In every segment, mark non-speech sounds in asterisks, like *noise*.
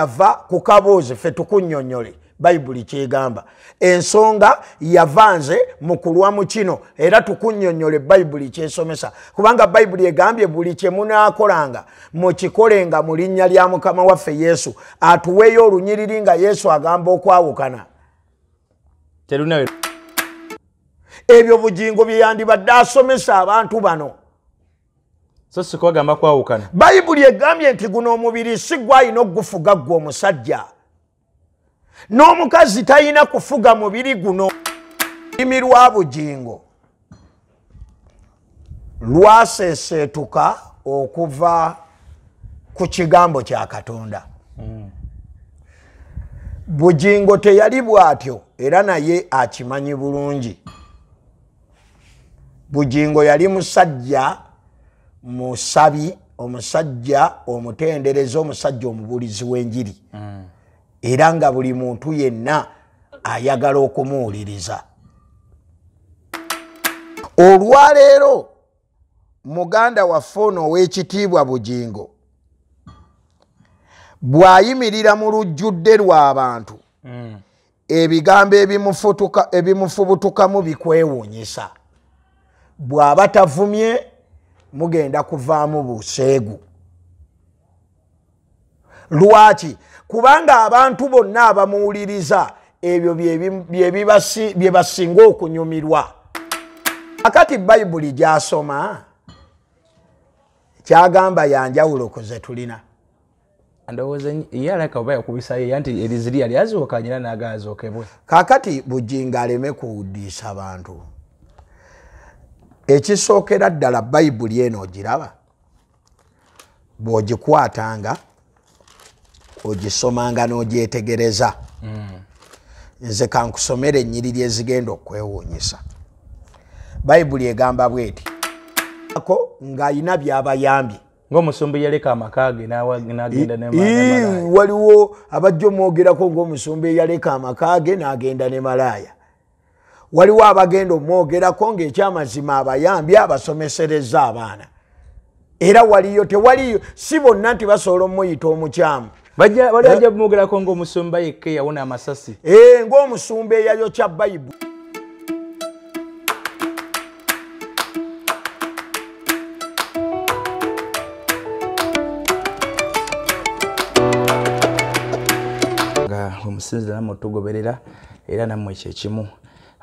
yava ku kaboozi ffe tukunnyonnyole bayibuli kyegamba ensonga yavanze mu kulwa mu kino era tukunnyonnyole bayibuli kyesomesa kubanga bayibuli egambye buli kyemunaakolanga mukikole nga mu linnya lya mukama waffe yesu atuweeyo olunyiriri nga yesu agamba okwawukana ebyo bugingo bye yandibadde asomesa abantu bano sisikwagamba kwawukana bayibuli egambye nti guno omubiri si gwalina okugufuga ggwe omusajja n'omukazi talina kufuga mubiri guno limirwa bugingo lwaseseetuka okuva ku kigambo kya katonda hmm. bugingo teyali bwatyo era naye akimanyi bulungi bugingo yali musajja musabi omusajja omutendereza omusajja omubulizi w'enjiri hmm. era nga buli muntu yenna ayagala okumuwuliriza olwaleero muganda waffe ono ow'ekitiibwa bugingo bw'ayimirira mu lujjudde lw'abantu hmm. ebigambo ebimufubutukamu bikwewuunyisa bw'aba tavumye mugenda kuvaamu buseegu lwaki kubanga abantu bonna abamuwuliriza ebyo bye basinga okunyumirwa akati bayibuli gyasoma kyagamba yanjawulo kuze tulina kakati bujinga aleme kuwuddisa bantu ekisookera ddala bayibuli eno ogiraba bw'ogikwatanga ogisomanga n'ogyetegereza hmm. nze kankusomera ennyiriri ezigenda okwewuunyisa bayibuli egamba bweti ako ng'ayina byabayambye ngaomusumba eyaleka amakage waliwo abajja omwogerako ng'omusumba eyaleka amakage n'agenda ne malaaya waliwo abagenda omwogerako ng'ekyamazima abayambi abasomesereza abaana era waliyo tewaliyo si bonna nti basobola omuyita omukyamu balijja bumwogerako eh? ng'omusumba yekka eyawona amasasi ee eh, ng'omusumba eyayo kya bayibuli omusinzira nammwe tugoberera era nammwe kyekimu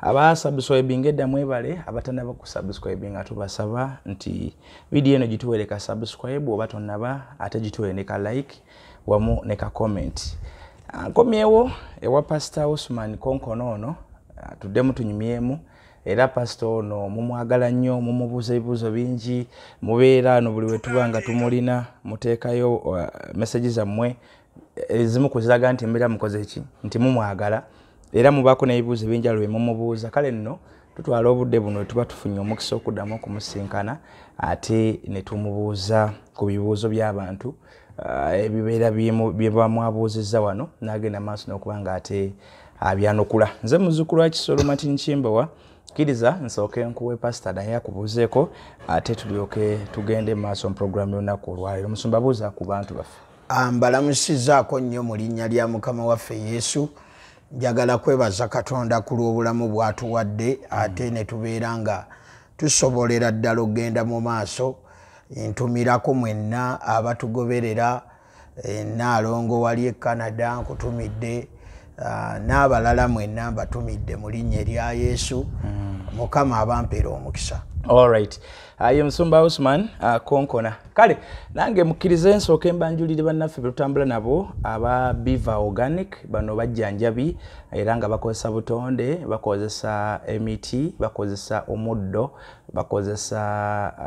abasubscribing edda mwebale abatanaba kusubscribing atubasaba nti video eno gituwere ka subscribe oba tonaba ate gituwere ne ka like wamu ne ka comment ah, nkomyewo ewa pastor osman konkonono ah, tuddemu tunyumyemu era pasito ono mumwagala nnyo mumubuuza ebibuuzo bingi mubeera no buli wetuba nga tumulina muteekayo ah, meseji zammwe ezimu ku ziraga nti mbeera mukoze ki nti mumwagala era mubako nebibuuzo ebyenjalo bemumubuuza kale nno tutwala obudde buno tuba tufunye omukisa okuddamu okumusinkana ate netumubuuza ku bibuuzo byabantu eh, ebibeera byebamwabuuzizza wano nagenda maaso nokuba nga ate abyanukula nze muzukulu wa kisolo martin kimbowa kkiriza nsooke nkuwe pasita naye akubuuzeeko ate tulyoke tugende maaso muprogramu yonaku olwaliro omusumba buuza ku bantu baffe ah, mbalamusizaako nnyo mu linnya lya mukama waffe yesu njagala kwebaza katonda ku lwobulamu bwatuwadde ate ne tubeera nga tusobolera ddala okgenda mu maaso ntumirako mwenna abatugoberera e naalongo wali e canada nkutumidde Ah, n'abalala mwenna mbatumidde mu linnya erya yesu mm. mukama abampeera omukisa allright ye musumba usman ah, konkona kale nange mukkiriza ensooka mbanjulire bannaffe betutambula nabo aba beva organic bano bajjanjabi era nga bakozesa butonde bakozesa emiti bakozesa omuddo bakozesa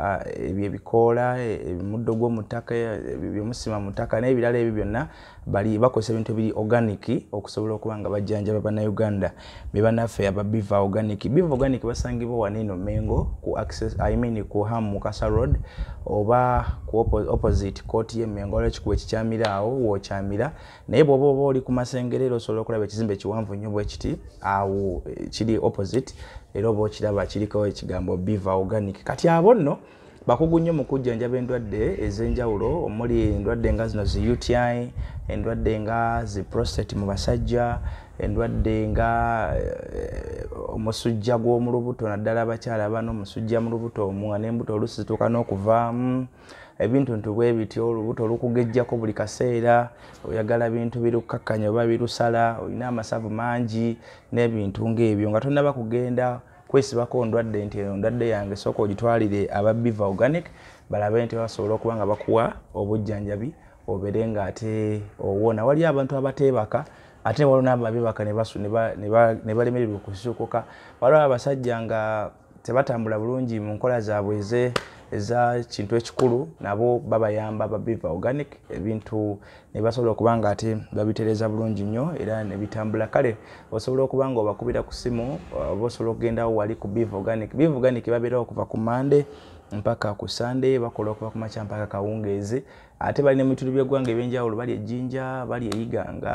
ah, ebyebikoola emuddo eh, gwomutaka eh, byomusima mu ttaka n'ebirala ebyo byonna bali bakozesa ebintu ebiri organic okusobola okuba nga bajjanjaba bannauganda bebanaffe aba biva organic biva organic basangibwa waneno mengo ku access I mean, ku ham mukasa road oba ku opposite kooti yemengo olwekikuba ekikyamira awo wokyamira naye bwoba oba oli ku masengerero osobola okulaba ekizimbe ekiwanvu nnyo bwe kiti awo eh, kiri opposite era oba okiraba kiriko ekigambo biva organic kati abo nno bakugu nnyo mu kujjanjaba endwadde ez'enjawulo omuli endwadde nga zino zi uti endwadde nga zi prostate mu basajja endwadde nga eh, omusujja gw'omu lubuto naddala abakyala bana omusujja mu lubuto omu nga n'embuto olusi zituuka n'okuvaamu ebintu nti bwe bityo olubuto olukugejjako buli kaseera oyagala bintu birukkakkanya oba birusala olina amasavu mangi n'ebintu ng'ebyo nga tonaba kugenda kwesibako ndwadde nti eno ndwadde yange sooka ogitwalire aba biva organic balabe nti basobola okuba nga bakuwa obujjanjabi obeere nga ate owona wali abantu abateebaka ate waliwo nababibaka nebalemererwa okusukuka waliwo abasajja nga tebatambula bulungi mu nkola zaabwe ze ezakintu ekikulu nabo babayamba babiva organic ebintu nebasobola okuba nga ate babitereza bulungi nnyo era nebitambula kale osobola okuba nga obakubira ku simu oba osobola okugendawo wali ku biva organic biva organic babeerawo okuva ku mande mpaka ku sunday bakola okuva ku makya mpaka kawungeezi ate bali ne mituru byegwanga ebyenjawulo bali ejinja bali eyiganga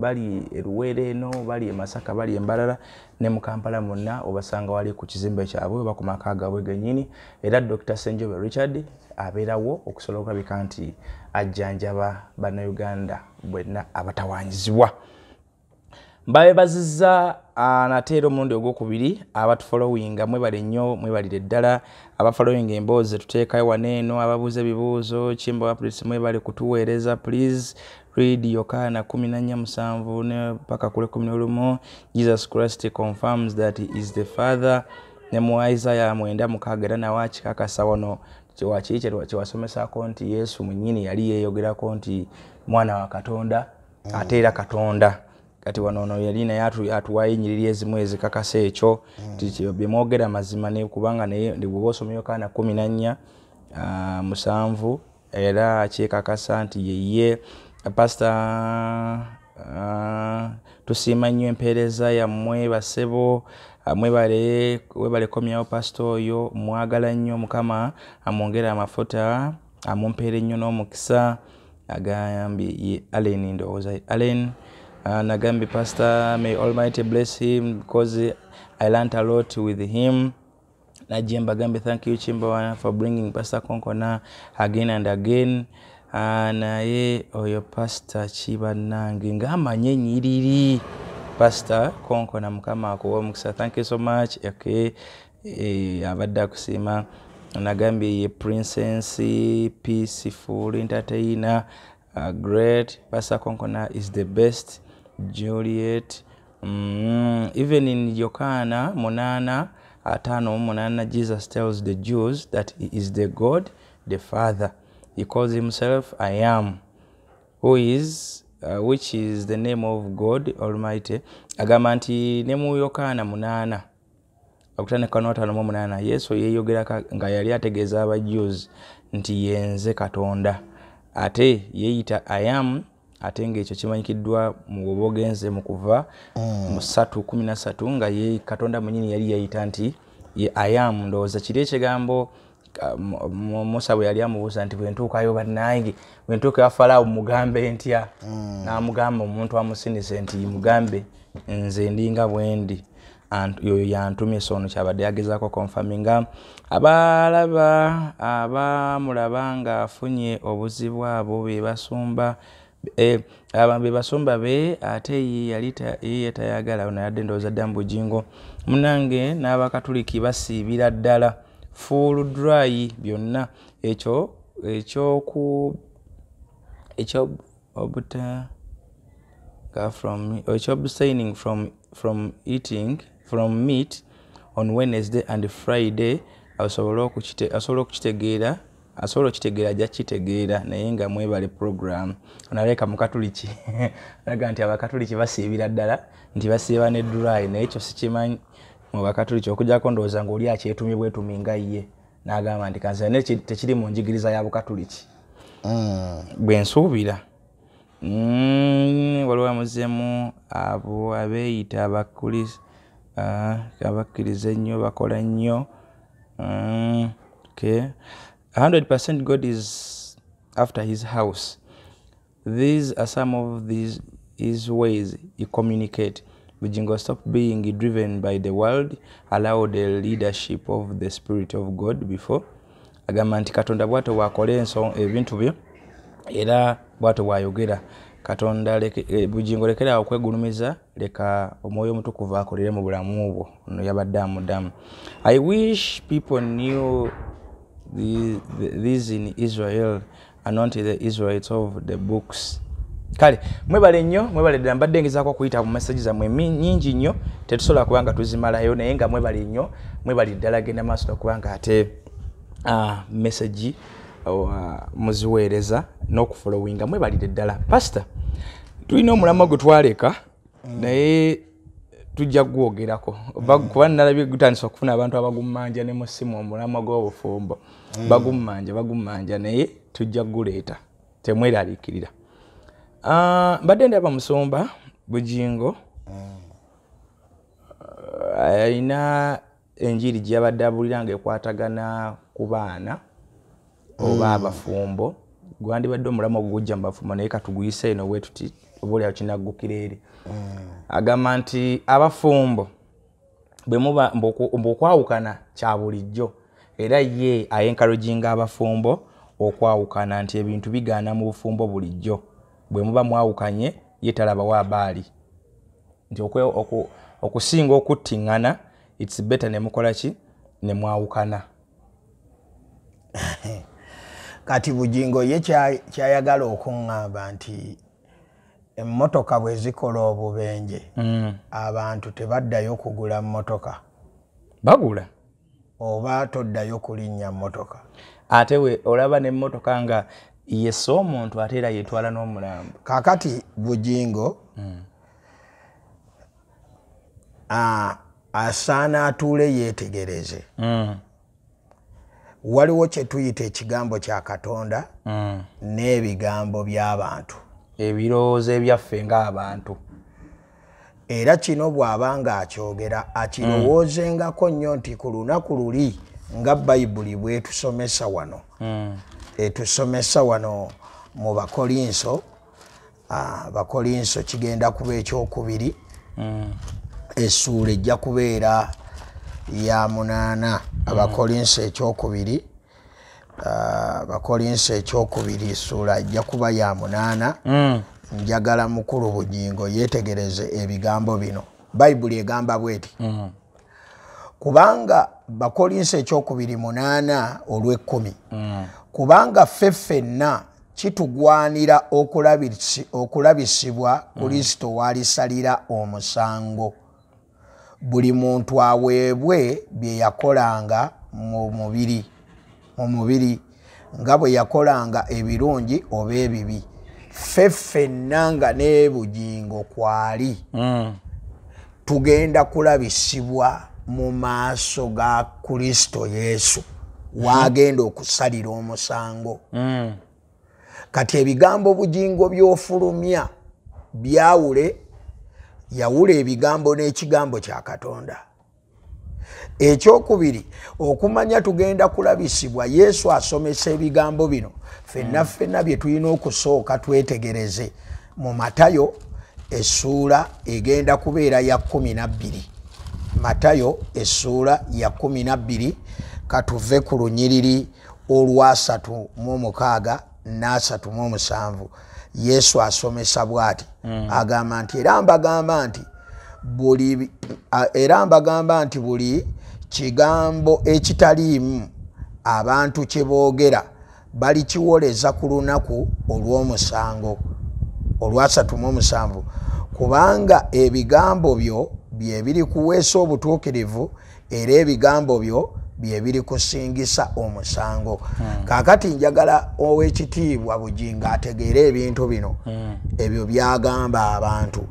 bali eruwere eno bali emasaka bali embalala ne mukampala mwonna obasanga wali ku kizimbe kyabwe oba ku maka gabwe genyini era dr senjobe richard abeerawo okusobola okulabika nti ajjanjaba bannayuganda bwenna abatawanyizibwa mbabebazizza uh, ah, nate era omulundi ogwokubiri abatufolowinga mwebale nnyo mwebalire eddala abafolowing emboozi tuteekayo wano eno ababuuza ebibuuzo kimbawapulis mwebale kutuweereza please read yokaana 147 ne paka kule 11 jesus christ confirms that he is the father ne mu isaya 9 era nawe akikakasa wano kiwakiikyewasomesako nti yesu mwenyini yali yeeyogerako nti mwana wa katonda ate era katonda mm. kati wanono yalina yatuwa enyiriri ezimu ezikakasa ekyo mm. byemwogera mazima kubanga nbwobaosomyokaana kumi nanya ah, musanvu era kyekakasa nti yeye pasita ah, tusiima nnyo empeereza yammwe basebo ah, mwebalekomyawo pasita oyo mwagala nnyo mukama amwongere amafuta amumpeera ennyo n'omukisa agambye ye allen ndowooza allen uh, Nagambi pastor. May Almighty bless him because I learned a lot with him. Najim Bagambi, thank you, Chimbawana, for bringing Pastor Konkona again and again. Uh, naye oyo pasta kibanange ngaamanye nyiriri pasta konkona mukama akuwa omukisa thank you so much okay. e, abadde akusiima nagambye ye princess peaceful entertainer uh, great pasta konkona is the best Joliet. Mm, even in Yokana Monana Atano Monana, Jesus tells the Jews that he is the God, the Father. He calls himself I am, who is uh, which is the name of God Almighty. Agamba nti ne mu Yokana Munana akutanekano atano mu munana Yesu yeyogera nga yali ategeeza aba Jews nti yenze Katonda ate yeyita I am ate ngaekyo kimanyikiddwa muba ogenze mukuva mu 313 nga ye katonda munyini yali yayita nti iam ndowooza kiri ekigambo musa bwe yali amubuuza nti bwentuukayo bannange bwentuukayo falaawo mugambe ntya mm. namugamba omuntu amusinise nti mugambe nze ndinga bwendi yoyo yantumye so ono kyabadde yagezaako konfami nga abalaba abamulaba ngaafunye obuzibu abo bebasumba Eh, abambe basumba be ate yeye tayagala onayadde ndowooza ddamu bujingo munange n'abakatuliki basiibira ddala fuulu dry byonna ekyo ekyoku ekyobustaining from eating from meat on wednesday and friday asobole okukitegeera asobola okitegeera ajja kukitegeera naye nga mwebale program onaleeka mukatuliki *laughs* alaga nti abakatuliki basiibira ddala nti basiiba ne dry naye ekyo sikimanyi mubakatuliki okujjako ndowooza ngaoli akyetumye bwetumi nga ye nagamba nti kanzane tekiri mu njigiriza ya bukatuliki hmm. bwe nsuubira mm, waliwo amuzemu abo abeeyita abakkiriza ah, ennyo bakola nnyo mm, 100% God is after his house. These are some of these his ways he communicate. Vijingo stop being driven by the world, allow the leadership of the spirit of God before. Agamba nti Katonda bwato bwakole ensonga ebintu bye era bwato bwayogera. Katonda e, bujingo lekera okwegulumiza leka omwoyo omutukuvu akolere mu bulamu bwo. Ono yabadde amuddamu. I wish people knew these in israel anonti the israelites of the books kale mwebale nnyo mwebale ddala mbadde ngezaako okuyita mu messagi zammwe nyingi nnyo tetusobola kubanga tuzimalayo naye nga mwebale nnyo mwebale ddala genda maaso okubanga ate ah, messagi oh, ah, muziweereza n'okufolowinga mwebalire ddala pasita tulina omulamwa gwe twaleka mm. naye tujja kugwogerako mm. kuba nalabye gutandisa okufuna abantu abagummanja ne musimu omulamwa gw'obufumbo mm. bagummanja bagummanja naye tujja kuguleeta temweraliikirira ah, mbadde ndaba musumba bugingo mm. ah, ayina enjiri gye yabadde abulira nga ekwatagana ku baana oba abafumbo gwandibadde omulamwa ogugujja mu bafumbo naye katuguyise eno wetuti oba oliawo kinaggukira eri agamba nti abafumbo bwokwawukana kya bulijjo era ye ayenkalojinga abafumbo okwawukana nti ebintu bigaana mu bufumbo bulijjo bwe muba mwawukanye ye talabawo abaali nti okusinga okuttiŋŋana its better nemukolaki nemwawukana *laughs* kati bujingo ye kyayagala okuŋŋamba nti emmotoka bwe zikola obubenje mm. abantu tebaddayo kugula mmotoka bagula oba toddayo kulinnya mmotoka ate we olaba nemmotoka nga yesse omuntu ate era yetwala n'omulambo kakati bujingo mm. asaana atuule yeetegereze mm. waliwo kyetuyita ekigambo kya katonda n'ebigambo by'abantu ebirowoozo ebyaffe ng'abantu era kino bw'aba nga akyogera akirowoozengako nnyo nti ku lunaku luli nga bayibuli bwetusomesa wano mm. etusomesa wano mu bakolinso bakolinso kigenda kuba ekyokubiri mm. essuula ejja kubeera ya munaana mm. abakolinso ekyokubiri mm. Ah, bakolinsi ekyokubiri suula ajja kuba ya munaana mm. njagala mukulu bugingo yeetegereze ebigambo bino bayibuli egamba bweti mm. kubanga bakolinsi ekyokubiri munaana olwekkumi mm. kubanga ffe ffenna kitugwanira okulabisibwa kristo waalisalira omusango buli muntu aweebwe bye yakolanga mu mubiri omubiri nga bwe yakolanga ebirungi oba ebibi ffe ffenna nga n'ebugingo kwali hmm. tugenda kulabisibwa mu maaso ga kristo yesu waagenda okusalira omusango hmm. kati ebigambo bugingo by'ofulumya byawule yawula ebigambo n'ekigambo kya katonda ekyokubiri okumanya tugenda kulabisibwa yesu asomesa ebigambo bino fenna mm. fenna bye tulina okusooka twetegereze mu matayo essuula egenda kubeera ya 12 matayo essuula ya 12 katuve ku lunyiriri olwasatu mumukaaga nasatu mumusanvu yesu asomesa bwati mm. agamba nti era mbagamba nti buli era mbagamba nti buli kigambo ekitaliimu abantu kye boogera balikiwoleza ku lunaku olw'omusango olwasatu mu omusanvu kubanga ebigambo byo bye biri kuweesa obutuukirivu era ebigambo byo bye biri kusingisa omusango hmm. kaakati njagala owekitiibwa bugi nga ategeere ebintu bino hmm. ebyo byagamba abantu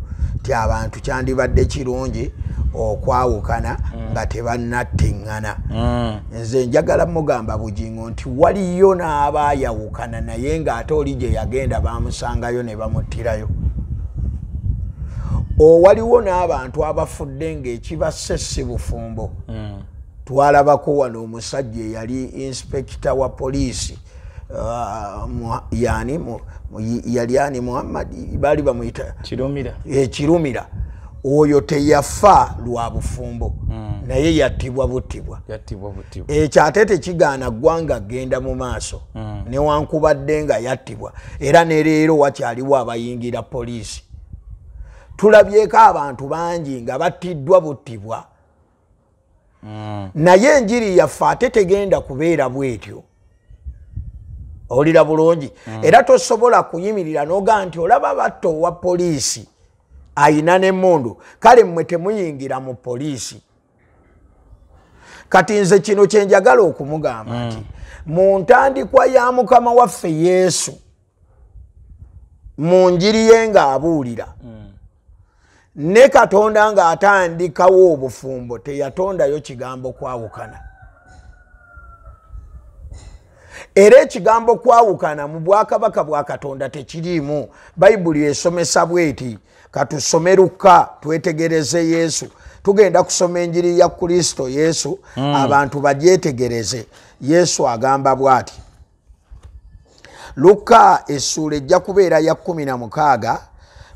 nti abantu kyandibadde kirungi okwawukana mm. nga tebanattiŋŋana mm. nze njagala mugamba bugingo nti waliyo n'abayawukana naye ng'ate oli gye yagenda bamusangayo ne bamuttirayo owaliwo n'abantu abafudde ng'ekibasse si bufumbo mm. twalabako wano omusajja eyali inspekita wa poliisi mm. uh, yani yali ani muhammad bali bamuyita kirumira e, kirumira oyo teyafa lwa bufumbo mm. naye yattibwa buttibwa ekyate eh, tekigaana ggwanga genda mu maaso mm. newankubadde nga yattibwa era ne leero wakyaliwo abayingira poliisi tulabyeko abantu bangi nga battiddwa buttibwa mm. naye enjiri yaffe ate tegenda kubeera bwetyo owulira bulungi era tosobola kuyimirira noga nti olaba batto owa poliisi ayina nemundu kale mmwe temuyingira mu poliisi kati nze kino kyenjagala okumugamba nti mm. mu ntandikwa ya mukama waffe yesu mu njiri ye nga abuulira mm. ne katonda ng'atandikawo obufumbo teyatondayo kigambo kwawukana era ekigambo kwawukana mu bwakabaka bwa katonda tekiriimu bayibuli esomesa bweti katusomeruka twetegereze yesu tugenda kusoma enjiri ya kristo yesu mm. abantu bagyetegereze yesu agamba bwati luka essuula ejja kubeera ya 16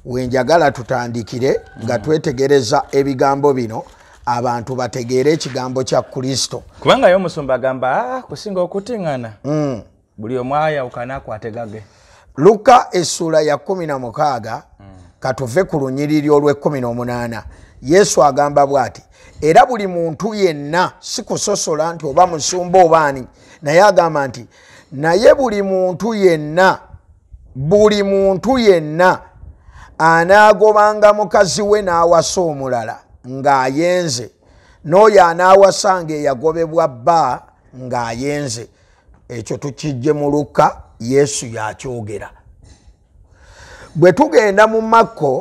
wenjagala tutandikire nga hmm. twetegereza ebigambo bino abantu bategeere ekigambo kya kristo kubanga yo omusumba agamba ah, kusinga okutiŋŋana mm. buli omwaya ukanakwategage luka essula ya 16 mm. katuve ku lunyiriri olw'18 yesu agamba bw'ati era buli muntu yenna si kusosola nti oba musumba obaani naye agamba nti naye buli muntu yenna buli muntu yenna anaagobanga mukazi we n'awasa omulala ng'ayenze n'oyo anaawasanga eyagobebwa bba ng'ayenze ekyo tukijje mu lukka yesu yakyogera bwe tugenda mu makko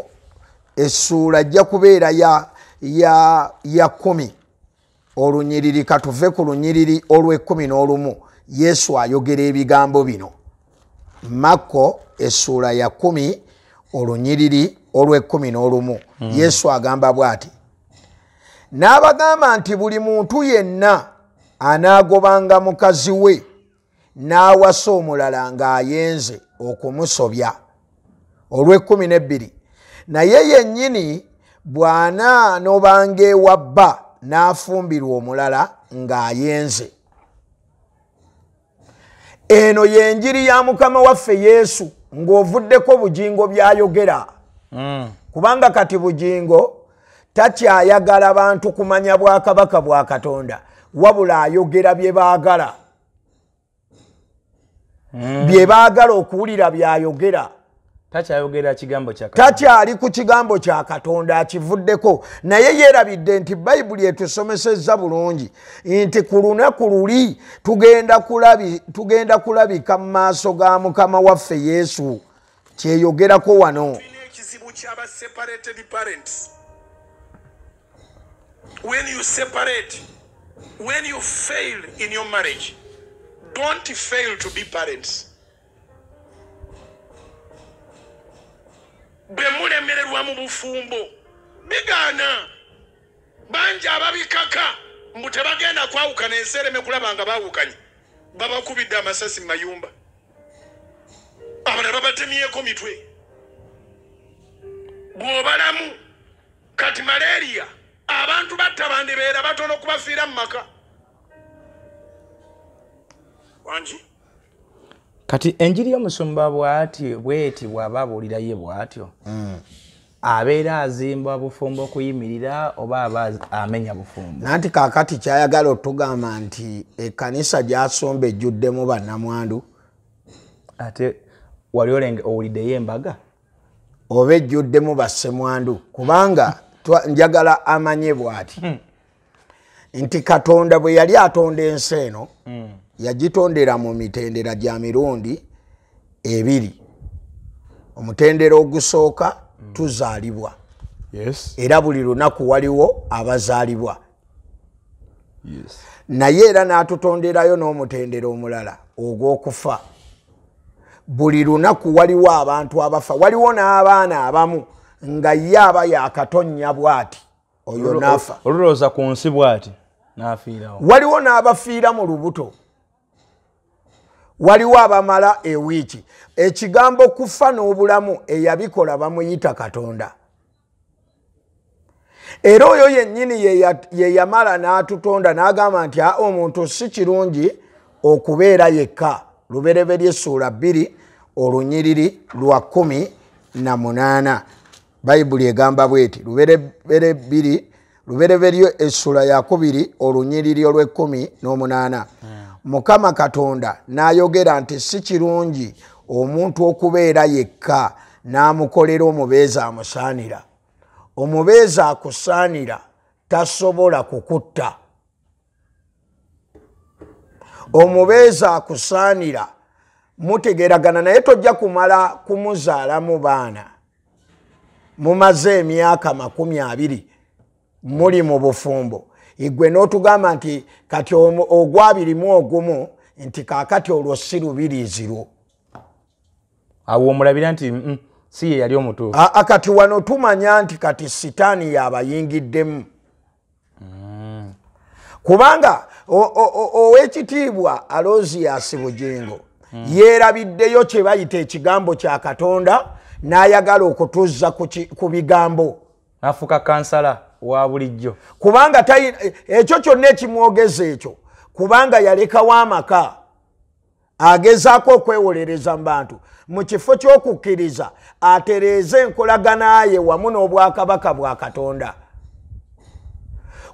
essuula ajja kubeera ya ya ya kumi olunyiriri katuve ku lunyiriri olw'ekumi n'olumu yesu ayogera ebigambo bino makko essuula ya kumi olunyiriri olw'ekumi n'olumu hmm. yesu agamba bw'ati n'abagamba nti buli muntu yenna anaagobanga mukazi we n'awasa omulala ng'ayenze okumusobya olw'ekkumi n'ebbiri naye yennyini bw'ananobanga ewabba n'afumbirwa omulala ng'ayenze eno yenjiri ya mukama waffe yesu ng'ovuddeko bugingo byayogera mm. kubanga kati bugingo takyayagala bantu kumanya bwakabaka bwa katonda wabula ayogera bye baagala hmm. bye baagala okuwulira byayogera takyali ku kigambo kya katonda akivuddeko naye yeerabidde nti bayibuli etusomesezza bulungi nti ku lunaku luli tugenda kulabika mu maaso ga mukama waffe yesu kyeyogerako wano when you separate, when you fail in your marriage, don't fail to be parents. bemulemererwa mu bufumbo bigaana bangi ababikaka mbu tebagenda kwawukana ensereme kulaba nga bawukanye babakubidde amasasi mu mayumba abalala babatemyeko mitwe bw'obalamu kati malaria abantu battabandibeera batono okubafiira mu maka wangi kati enjiri y'omusumba bwati bweti bw'aba abuulirayo bw'atyo hmm. abeera azimba bufumbo okuyimirira oba aba amenya bufumbo nanti kaakati kyayagala otugamba nti ekkanisa gyasomba ejjuddemu bannamwandu ate wali olenge owuliddeyo embaga oba ejjuddemu bassemwandu kubanga njagala amanye bwati hmm. nti katonda bwe yali atonda ensi eno hmm. yagitondera mu mitendera gya mirundi ebiri omutendera ogusooka hmm. tuzaalibwa era buli lunaku waliwo abazaalibwa naye era n'atutonderayo n'omutendera omulala ogw'okufa buli lunaku waliwo abantu abafa waliwo n'abaana abamu nga ye aba yakatonya bwati oyo nafa oluloza ku nsi bwati nafiirawo waliwo n'abafiira mu lubuto waliwo abamala ewiiki ekigambo kufa n'obulamu eyabikola bamuyita katonda era oyo yennyini ye yamala n'atutonda n'agamba nti a omuntu si kirungi okubeera yekka lubereberye essuula bbiri olunyiriri lwa kumi na munaana bayibuli egamba bweti luberebere biri lubereberyo essula yakubiri olunyiriri olwekkumi n'omunaana hmm. mukama katonda n'ayogera nti si kirungi omuntu okubeera yekka n'amukolera omubeezi amusaanira omubeezi akusaanira tasobola kukutta omubeezi akusaanira mutegeeragana naye tojja kumala kumuzaalamu baana mumaze emyaka makumi abiri muli mu bufumbo igwe n'otugamba nti kati ogwabirimu ogumu nti kakati olwo si lubiriizirwo awo omulabira nti mm, mm, si ye yali omutu akati wano tumanya nti kati sitaani yabayingiddemu mm. kubanga owekitiibwa aloziyasi bujingo yeerabiddeyo kye bayita ekigambo kya katonda n'ayagala okutuzza ku bigambo nafuuka kansala wa bulijjo kubanga ekyo kyonna ekimwogeza ekyo kubanga yalekawo amaka agezaako okwewolereza mu bantu mu kifo ky'okukkiriza atereeza enkolaganaye wamu n'obwakabaka bwa katonda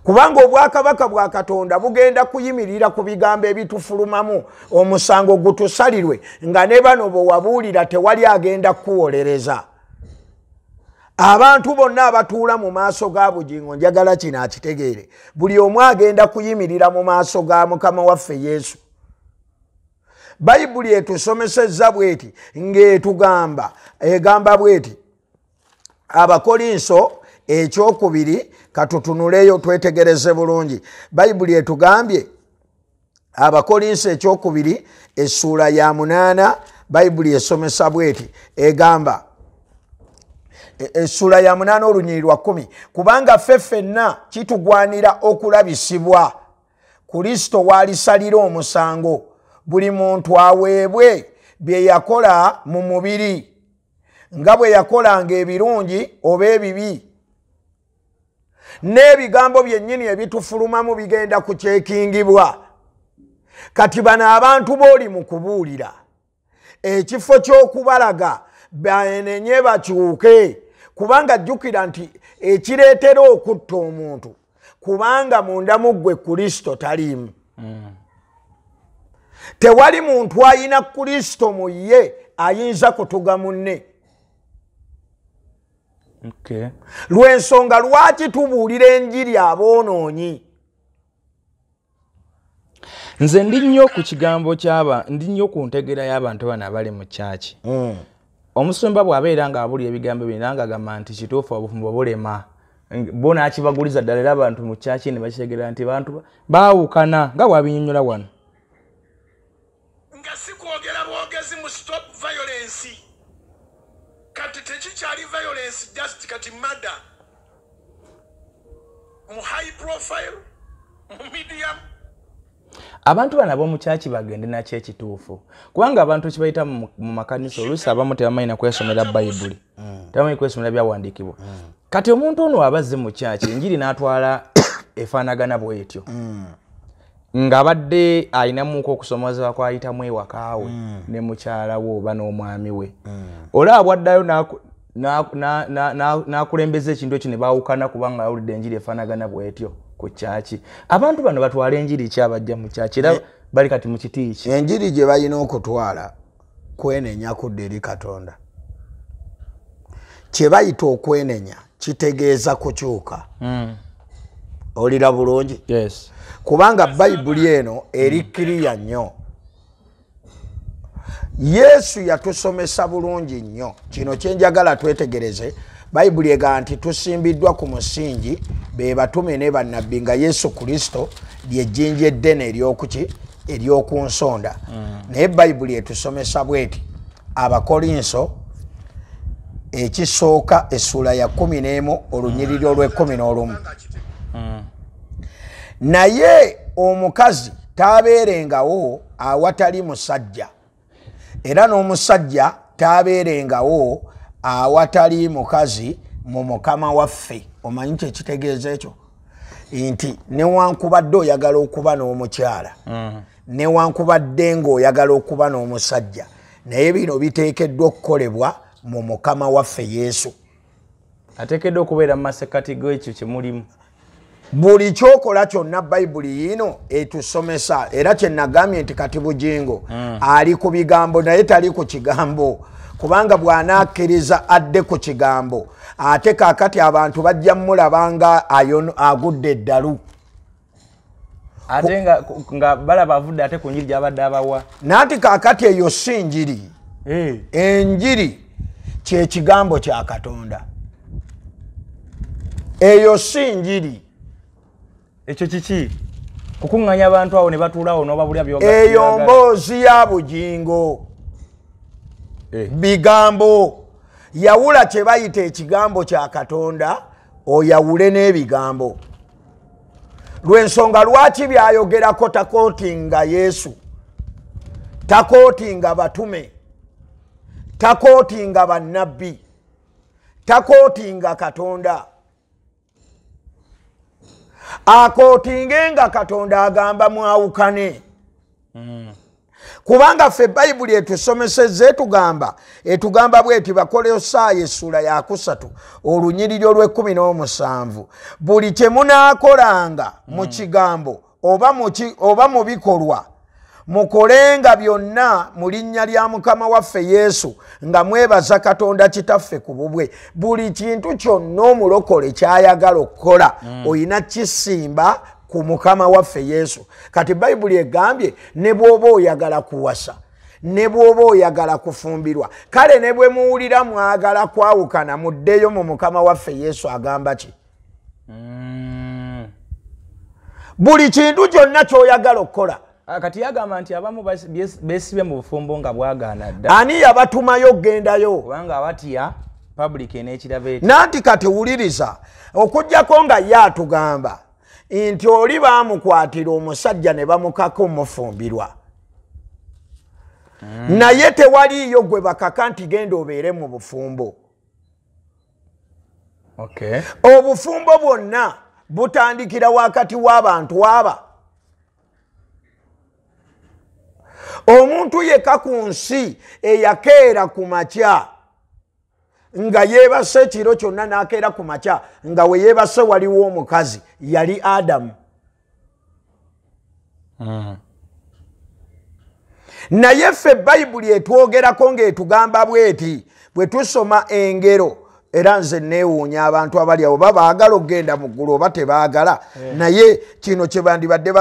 kubanga obwakabaka bwa katonda bugenda kuyimirira ku bigambo ebitufulumamu omusango gutusalirwe nga ne bano bwewabuulira tewali agenda kuwolereza abantu bonna abatuula mu maaso ga bugingo njagala kino akitegeere buli omu agenda kuyimirira mu maaso ga mukama waffe yesu bayibuli etusomesezza bweti ngaetugamba egamba bweti abakolinso ekyokubiri katutunuleyo twetegereze bulungi bayibuli etugambye abakolinso ekyokubiri essuula ya munaana bayibuli esomesa bweti egamba e, essuula ya munaana olunyiri lwa kumi kubanga ffe ffenna kitugwanira okulabisibwa kristo waalisalira omusango buli muntu aweebwe bye yakola mu mubiri nga bwe yakolanga ebirungi oba ebibi n'ebigambo byennyini ebitufulumamu bigenda kukyekingibwa kati bano abantu b'oli mu kubuulira ekifo ky'okubalaga baenenye bakyuke kubanga jjukira nti ekireetera okutta omuntu kubanga mundamu ggwe kristo taliimu mm. tewali muntu ayina kristo mu ye ayinza kutuga munne lwensonga lwaki tubuulira enjiri aboonoonyi nze ndi nnyo ku kigambo kyaba ndi nnyo ku ntegeera y'abantu bano abali mu kyaki hmm. omusumba bw'abeera ng'abuulira ebigambo bino era ng'agamba nti kituufu obufumbo bulema bonaakibaguliza ddala era abantu mu kyaki ne bakitegeera nti bantu baawukana nga bwabinyonyola wano tekikyali violence just kati madda mu high profile mu medium abantu bano abomukyaki bagende nakyo ekituufu kubanga abantu kibayita mu makanisa oluusi abamu tebamanyina kwesomera bayibuli mm. tebamanyi kwesomera byawandiikibwa mm. kati omuntu ono aba azze mu kyaki enjiri n'atwala *coughs* efaanagana bwetyo mm. ngabadde ayina muko okusomoza kwayita mu ewakaawe mm. ne mukyala wo oba n'omwami we mm. ola abwaddayo n'akulembeza na, na, na, ekintu ekyo ne baawukana kubanga awulidde enjiri efaanagana bwetyo ku kyaki abantu bano batwala enjiri ki abajja mu kyaki era eh, bali kati mu kiti ki enjiri gye balina okutwala kwenenya kudda eri katonda kye bayita okwenenya kitegeeza kukyuka mm. olira bulungi yes. kubanga bayibuli eno eri mm. kiriya nnyo yesu yatusomesa bulungi nnyo kino kyenjagala twetegereze bayibuli egaa nti tusimbiddwa ku musingi be batume ne bannabbi nga yesu kristo lyejjinja eddene eryokuki eryoku nsonda mm. naye bayibuli etusomesa bweti abakolinso ekisooka essuula ya 1 olunyiriri olw'ekumi n'olumu mm. naye omukazi taabeerengawo awatali musajja era n'omusajja taabeerengawo awatali mukazi mu mukama waffe omanyi ky ekitegeeza ekyo nti newankubadde oyagala okuba n'omukyala mm-hmm. newankubadde ng'oyagala okuba n'omusajja naye bino biteekeddwa okukolebwa mu mukama waffe yesu ateekeddwa okubeera mu masekati g'ekyo kyemulimu buli kyokola kyonna bayibuli yino etusomesa era kyenagambye nti kati bujingo hmm. ali ku bigambo naye tali ku kigambo kubanga bwanakkiriza adde ku kigambo ate kakati abantu bajja mulabanga agudde eddalu ate nga balaba avudde ate ku njiri gyabadde abawa nati kakati eyo si njiri eh. enjiri kyekigambo kyakatonda eyo si njiri hey. ekyo kiki okuŋŋanya abantu awo ne batuulawo nobabulya byo eyo mboozi ya bugingo eh. bigambo yawula kye bayita ekigambo kya katonda oyawule n'ebigambo lwensonga lwaki byayogerako takootinga yesu takootinga batume takootinga bannabbi takootinga katonda akootingenga katonda agamba mwawukane kubanga ffe bayibuli etusomeseze etugamba etugamba bweti bakolesaayo essula yakusatu olunyiriri olw'ekumi n'omusanvu buli kyemunaakolanga mu kigambo oba mu bikolwa mukolenga byonna mu linnya lya mukama waffe yesu nga mwebaza katonda kitaffe ku bubwe buli kintu kyonna omulokole kyayagala okukola mm. oyina kisimba ku mukama waffe yesu kati bayibuli egambye ne bw'oba oyagala kuwasa ne bw'oba oyagala kufumbirwa kale ne bwe muwulira mwagala kwawukana muddeyo mu mukama waffe yesu agamba ki mm. buli kintu kyonna ky'oyagala okukola Ah, kati yagamba nti abamu beesibye mu bufumbo nga bwagaana dda ani yabatumayo gendayo kubanga abatya public n'ekirabo ekyo nanti kati wuliriza okujjako nga ye atugamba nti oli baamukwatira omusajja ne bamukaka omufumbirwa hmm. naye tewaliiyo gwe bakaka nti genda obeere mu bufumbo obufumbo bwonna butandikira wakati w'abantu aba okay omuntu yekka ku nsi eyakeera ku makya nga yeebase ekiro kyonna n'akeera ku makya nga we yeebase waliwo omukazi yali adamu hmm. naye ffe bayibuli etwogerako ng'etugamba bweti bwe tusoma engero era nze neewuunya abantu abaliawo babaagala okgenda mu ggulu oba tebaagala eh. naye kino kye bandibadde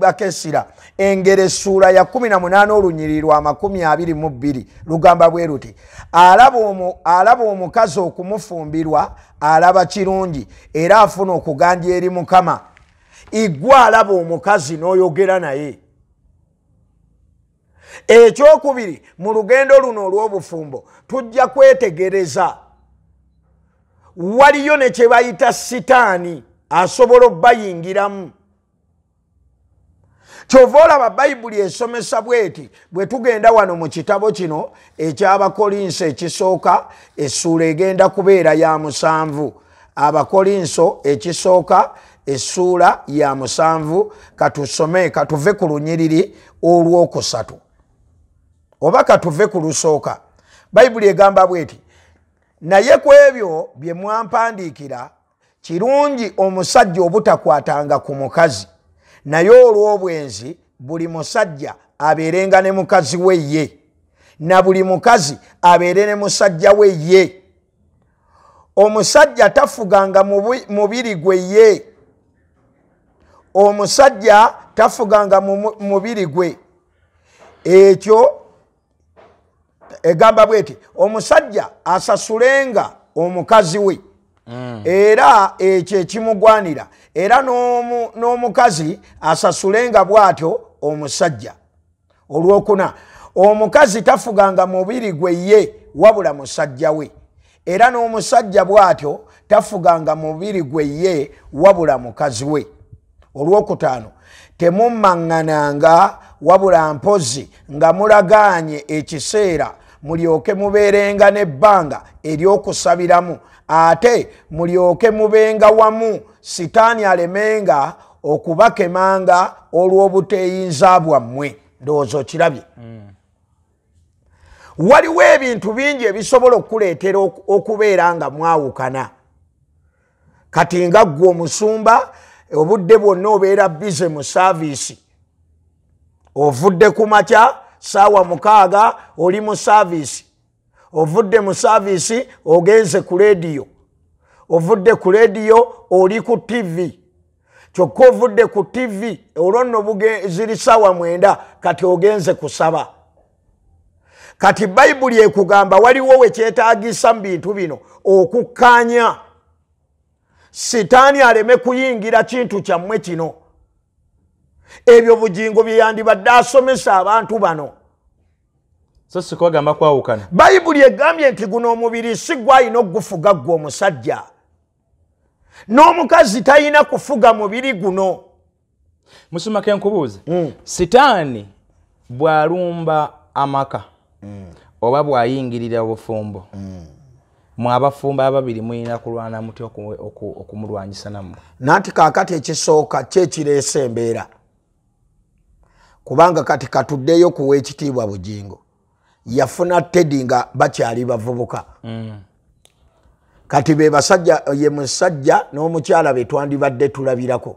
bakesira engeri essuula ya 18 olunyiriri lwa 22 lugamba bwe luti alaba omukazi okumufumbirwa alaba kirungi era afuna okuganja eri mukama igwe alaba omukazi n'oyogera naye ekyokubiri mu lugendo luno olw'obufumbo tujja kwetegereza waliyo ne kye bayita sitaani asobola obbayingiramu kyova olaba bayibuli esomesa bweti bwe tugenda wano mu kitabo kino eky'abakolinso ekisooka essuula egenda kubeera ya musanvu abakolinso ekisooka essuula ya musanvu katusome katuve ku lunyiriri olwokusatu oba katuve ku lusooka bayibuli egamba bweti naye ku ebyo bye mwampandiikira kirungi omusajja obutakwatanga ku mukazi naye olw'obwenzi buli musajja abeerenga ne mukazi we ye na buli mukazi abeere ne musajja we ye omusajja tafuganga mubiri gwe ye omusajja tafuganga mubiri gwe ekyo egamba bweti omusajja asasulenga omukazi we era ekyo ekimugwanira era n'omukazi asasulenga bwatyo omusajja olwokuna omukazi tafuganga mubiri gwe ye wabula musajja we era n'omusajja bwatyo tafuganga mubiri gwe ye wabula mukazi we olwokutaano temumaŋŋananga wabula mpozi nga mulagaanye ekiseera mulyoke mubeerenga nebbanga eryokusabiramu ate mulyoke mubenga wamu sitaani alemenga okubakemanga olw'obuteeyinza bwammwe ndowooza okirabye hmm. waliwo ebintu bingi ebisobola okuleetera okubeera nga mwawukana kati nga ggwe omusumba obudde bwonna obeera bize mu saaviisi ovudde ku matya saawa mukaaga oli mu saaviisi ovudde mu saaviisi ogenze ku leediyo ovudde ku leediyo oli ku tivi kyokka ovudde ku tivi olwo nno ziri saawa mwenda kati ogenze kusaba kati bayibuli ekugamba waliwo wekyetaagisa mu bintu bino okukkaanya sitaani aleme kuyingira kintu kyammwe kino ebyobugingo byeyandibadde asomesa abantu bano so sikwagamba kwawukana bayibuli egambye nti guno omubiri si gwalina okugufuga ggwe omusajja n'omukazi talina kufuga mubiri guno musumako enkubuuza mm. sitaani bwalumba amaka mm. oba bwayingirira obufumbo mm. mwabafumbo ababiri mulina kulwana muti okumulwanyisa namwe nanti kakati ekisooka kyekireesa embeera kubanga kati katuddeyo kuwa ekitiibwa bujingo yafuna tedi nga bakyali bavubuka mm. kati bebasajja ye musajja n'omukyala betwandibadde tulabirako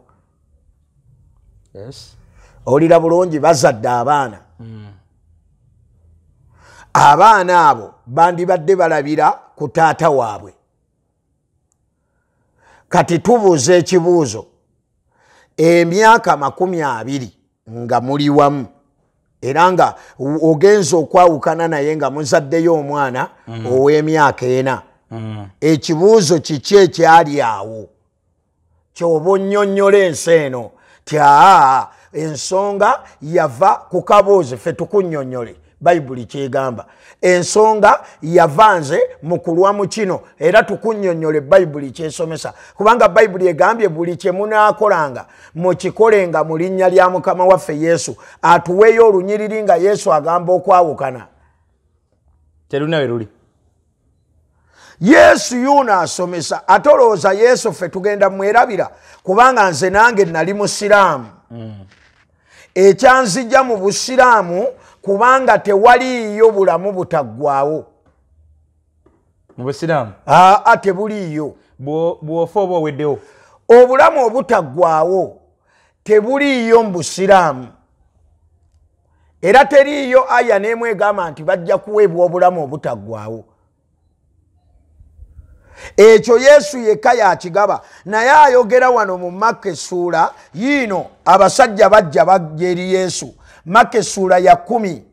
owulira bulungi bazadde abaana mm. abaana abo bandibadde balabira ku taata waabwe kati tubuuza ekibuuzo emyaka makumi abiri nga muli wamu era nga ogenza okwawukana naye nga muzaddeyo omwana mm. ow'emyaka ena mm. ekibuuzo kiki ekyali awo kyoba onnyonnyola ensi eno tyaa ensonga yava ku kaboozi fe tukunnyonnyole bayibuli kyegamba ensonga yavanze mukulwa mukino era tukunnyonnyole bayibuli kyesomesa kubanga bayibuli egambye buli kyemunaakolanga mukikolenga mu linnya lya mukama waffe yesu atuweeyo olunyiriri nga yesu agamba okwawukana yesu yuuno asomesa atolowooza yesu ffe tugenda mwerabira kubanga nze nange nali musiraamu mm. ekyanzijja mu busiraamu mm. kubanga tewaliiyo bulamu butaggwawo mubusiraamu aa tebuliiyo bwofa oba oweddewo obulamu obutaggwawo tebuliiyo mubusiraamu era teriiyo aya neemu egamba nti bajja kuweebwa obulamu obutaggwawo ekyo yesu yekka yakigaba naye ayogera wano mu maka essuula yiino abasajja bajja bajja eri yesu maka essuula ya kumi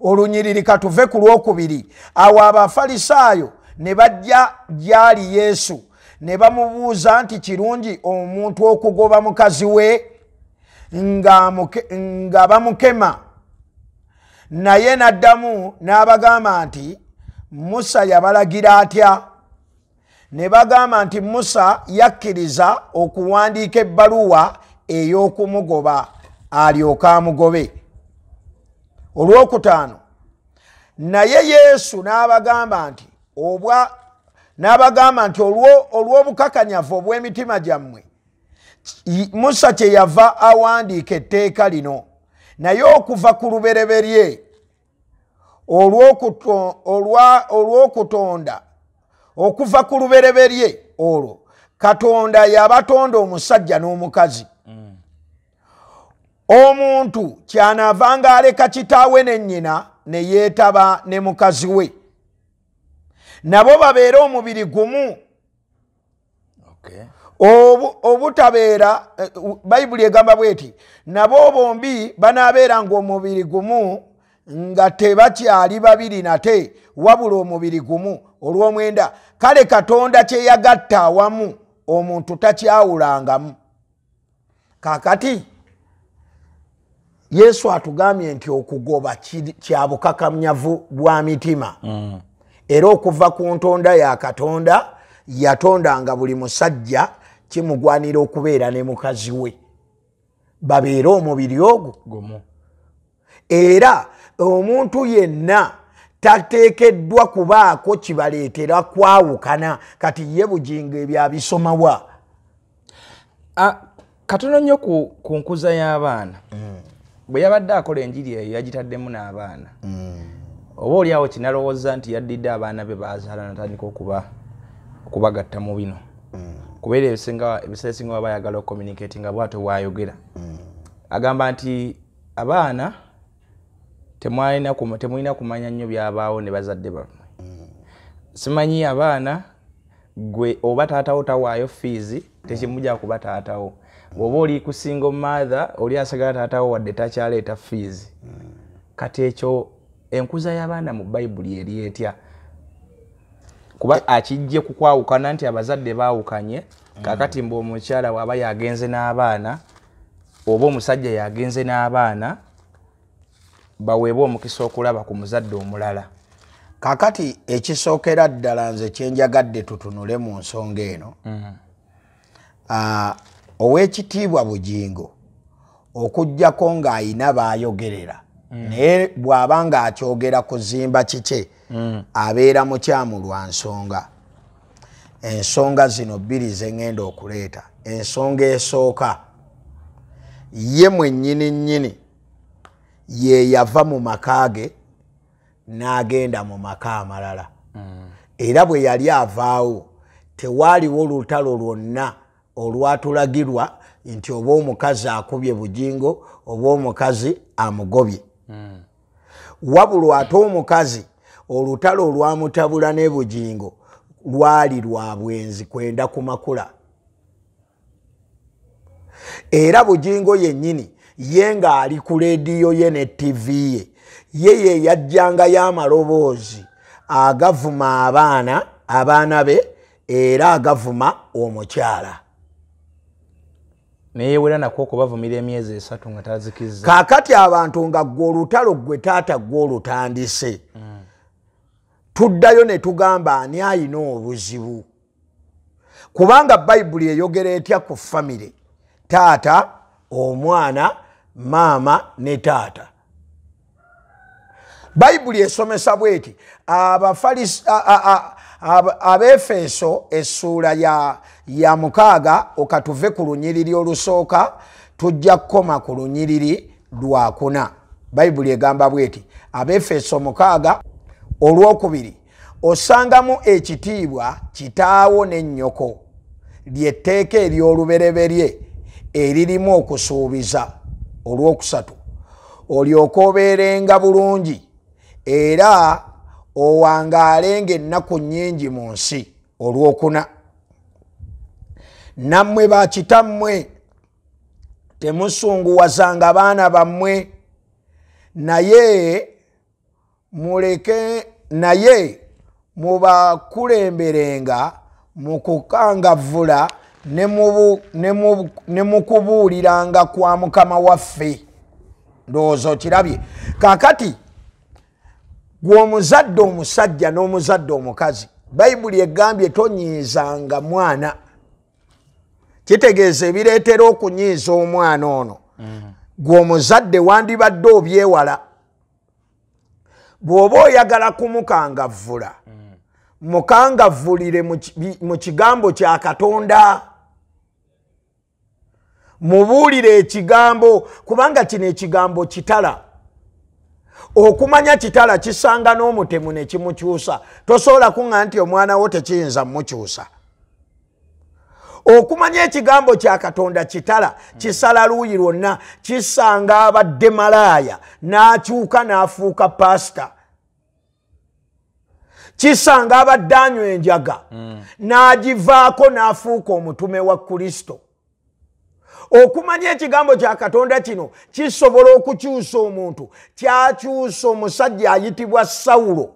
olunyiriri katuve ku lwokubiri awo abafalisaayo ne bajja gyali yesu ne bamubuuza nti kirungi omuntu okugoba mukazi we nga bamukema naye n'addamu n'abagamba nti musa yabalagira atya ne bagamba nti musa yakkiriza okuwandiika ebbaluwa ey'okumugoba alyoke amugobe olwokutaano naye yesu n'abagamba nti obwa n'abagamba nti olw'obukakanyavu obw'emitima gyammwe musa kye yava awandiika etteeka lino naye okuva ku lubereberye olw'okutonda okuva ku lubereberye olwo katonda yabatonda omusajja n'omukazi omuntu kyanaava ngaaleka kitaawe ne nnyina ne yeetaba ne mukazi we nabo babeere omubiri gumu obutabeera eh, bayibuli egamba bweti nabo bombi banaabeeranga omubiri gumu nga tebakyali babiri nate wabula omubiri gumu olw'omwenda kale katonda kye yagatta awamu omuntu takyawulangamu kakati yesu atugambye nti okugoba kyabukakamyavu bwa mitima era okuva ku ntonda ya katonda yatondanga buli musajja kimugwanira okubeera ne mukazi we babeere omubiri ogwo era omuntu yenna tateekeddwa kubaako kibaleetera kwawukana kati ye bujinga ebyabisoma wa katono nnyo ku nkuza y'abaana mm. bwe yabadde akola enjiri eyo yagitaddemu n'abaana mm. oba oliawo kinalowooza nti yaddidde abaana be bazaala natandika okubagatta mu bino mm. kubeera ebiseera singa waba yagala okcommunicati nga bwato bwayogera mm. agamba nti abaana temulina kumanya nnyo byabaawo ne bazadde bammwe simanyi abaana gwe oba taatawo tawaayo fiizi tekimujja kubataatawo bwoba oli kusinga omumatha oli asagala taatawo wadde takyaleeta fiizi kati ekyo enkuza y'abaana mu bayibuli eri etya kuba akijje kukwawukana nti abazadde baawukanye kakati mbe omukyala waaba yagenze n'abaana oba omusajja yagenze n'abaana baweebwa omukisa okulaba ku muzadde omulala kakati ekisookera ddala nze kyenjagadde tutunule mu nsonga eno mm. ah, owekitiibwa bugingo okujjako ng'ayina baayogerera hmm. naye bw'aba ngaakyogera kuzimba kike hmm. abeera mukyamu lwa nsonga ensonga zino bbiri ze ŋŋenda okuleeta ensonga esooka ye mwennyini nnyini ye yava mu maka ge n'agenda mu maka amalala hmm. era bwe yali avaawo tewaaliwo lutalo lwonna olwatulagirwa nti oba omukazi akubye bugingo oba omukazi amugobye wabulwa ate omukazi olutalo olwamutabula ne bugingo lwali lwa bwenzi kwenda ku makula era bugingo yennyini ye nga ali ku leediyo ye ne tivi ye ye ye yajjanga y'amaloboozi agavuma abaana abaana be era agavuma omukyala neyeewera nakwo okubavumira emyezi esatu nga tazikiza kakati abantu nga gweolutalo gwe taata gweolutandise tuddayo ne tugamba ani ayina obuzibu kubanga bayibuli eyogera etya ku famire taata omwana maama ne taata bayibuli esomesa bweti abafalisi abefeso essuula ya ya mukaaga okatuve ku lunyiriri olusooka tujja kukoma ku lunyiriri lwakuna bayibuli egamba bweti abefeso mukaaga olwokubiri osangamu ekitiibwa kitaawo n'ennyoko lyetteeka eryolubereberye eririmu okusuubiza olwokusatu olyoka obeerenga bulungi era owangaalenga ennaku nnyingi mu nsi olwokuna nammwe bakitammwe temusunguwazanga baana bammwe naye muleke naye mubakulemberenga mu kukangavvula ne mu kubuuliranga kwa mukama waffe ndowooza okirabye kaakati gweomuzadde omusajja n'omuzadde omukazi bayibuli egambye tonyiizanga mwana kitegeeza ebireetera okunyiiza omwana ono mhm. gweomuzadde wandibadde obyewala bw'oba oyagala kumukangavvula mhm. mukangavvulire mu kigambo kya katonda mubuulire ekigambo kubanga kino ekigambo kitala okumanya kitala kisanga n'omutemu nekimukyusa tosobola kuŋga nti omwana wo tekiyinza mumukyusa mm. okumanya ekigambo kyakatonda kitala kisala luuyi lwonna kisanga abadde malaaya n'akyuka n'afuuka pasita kisanga abadde anywa enjaga n'agivaako n'afuuka omutume wa kristo okumanya ekigambo kyakatonda kino kisobola okukyusa omuntu kyakyusa omusajja ayitibwa sawulo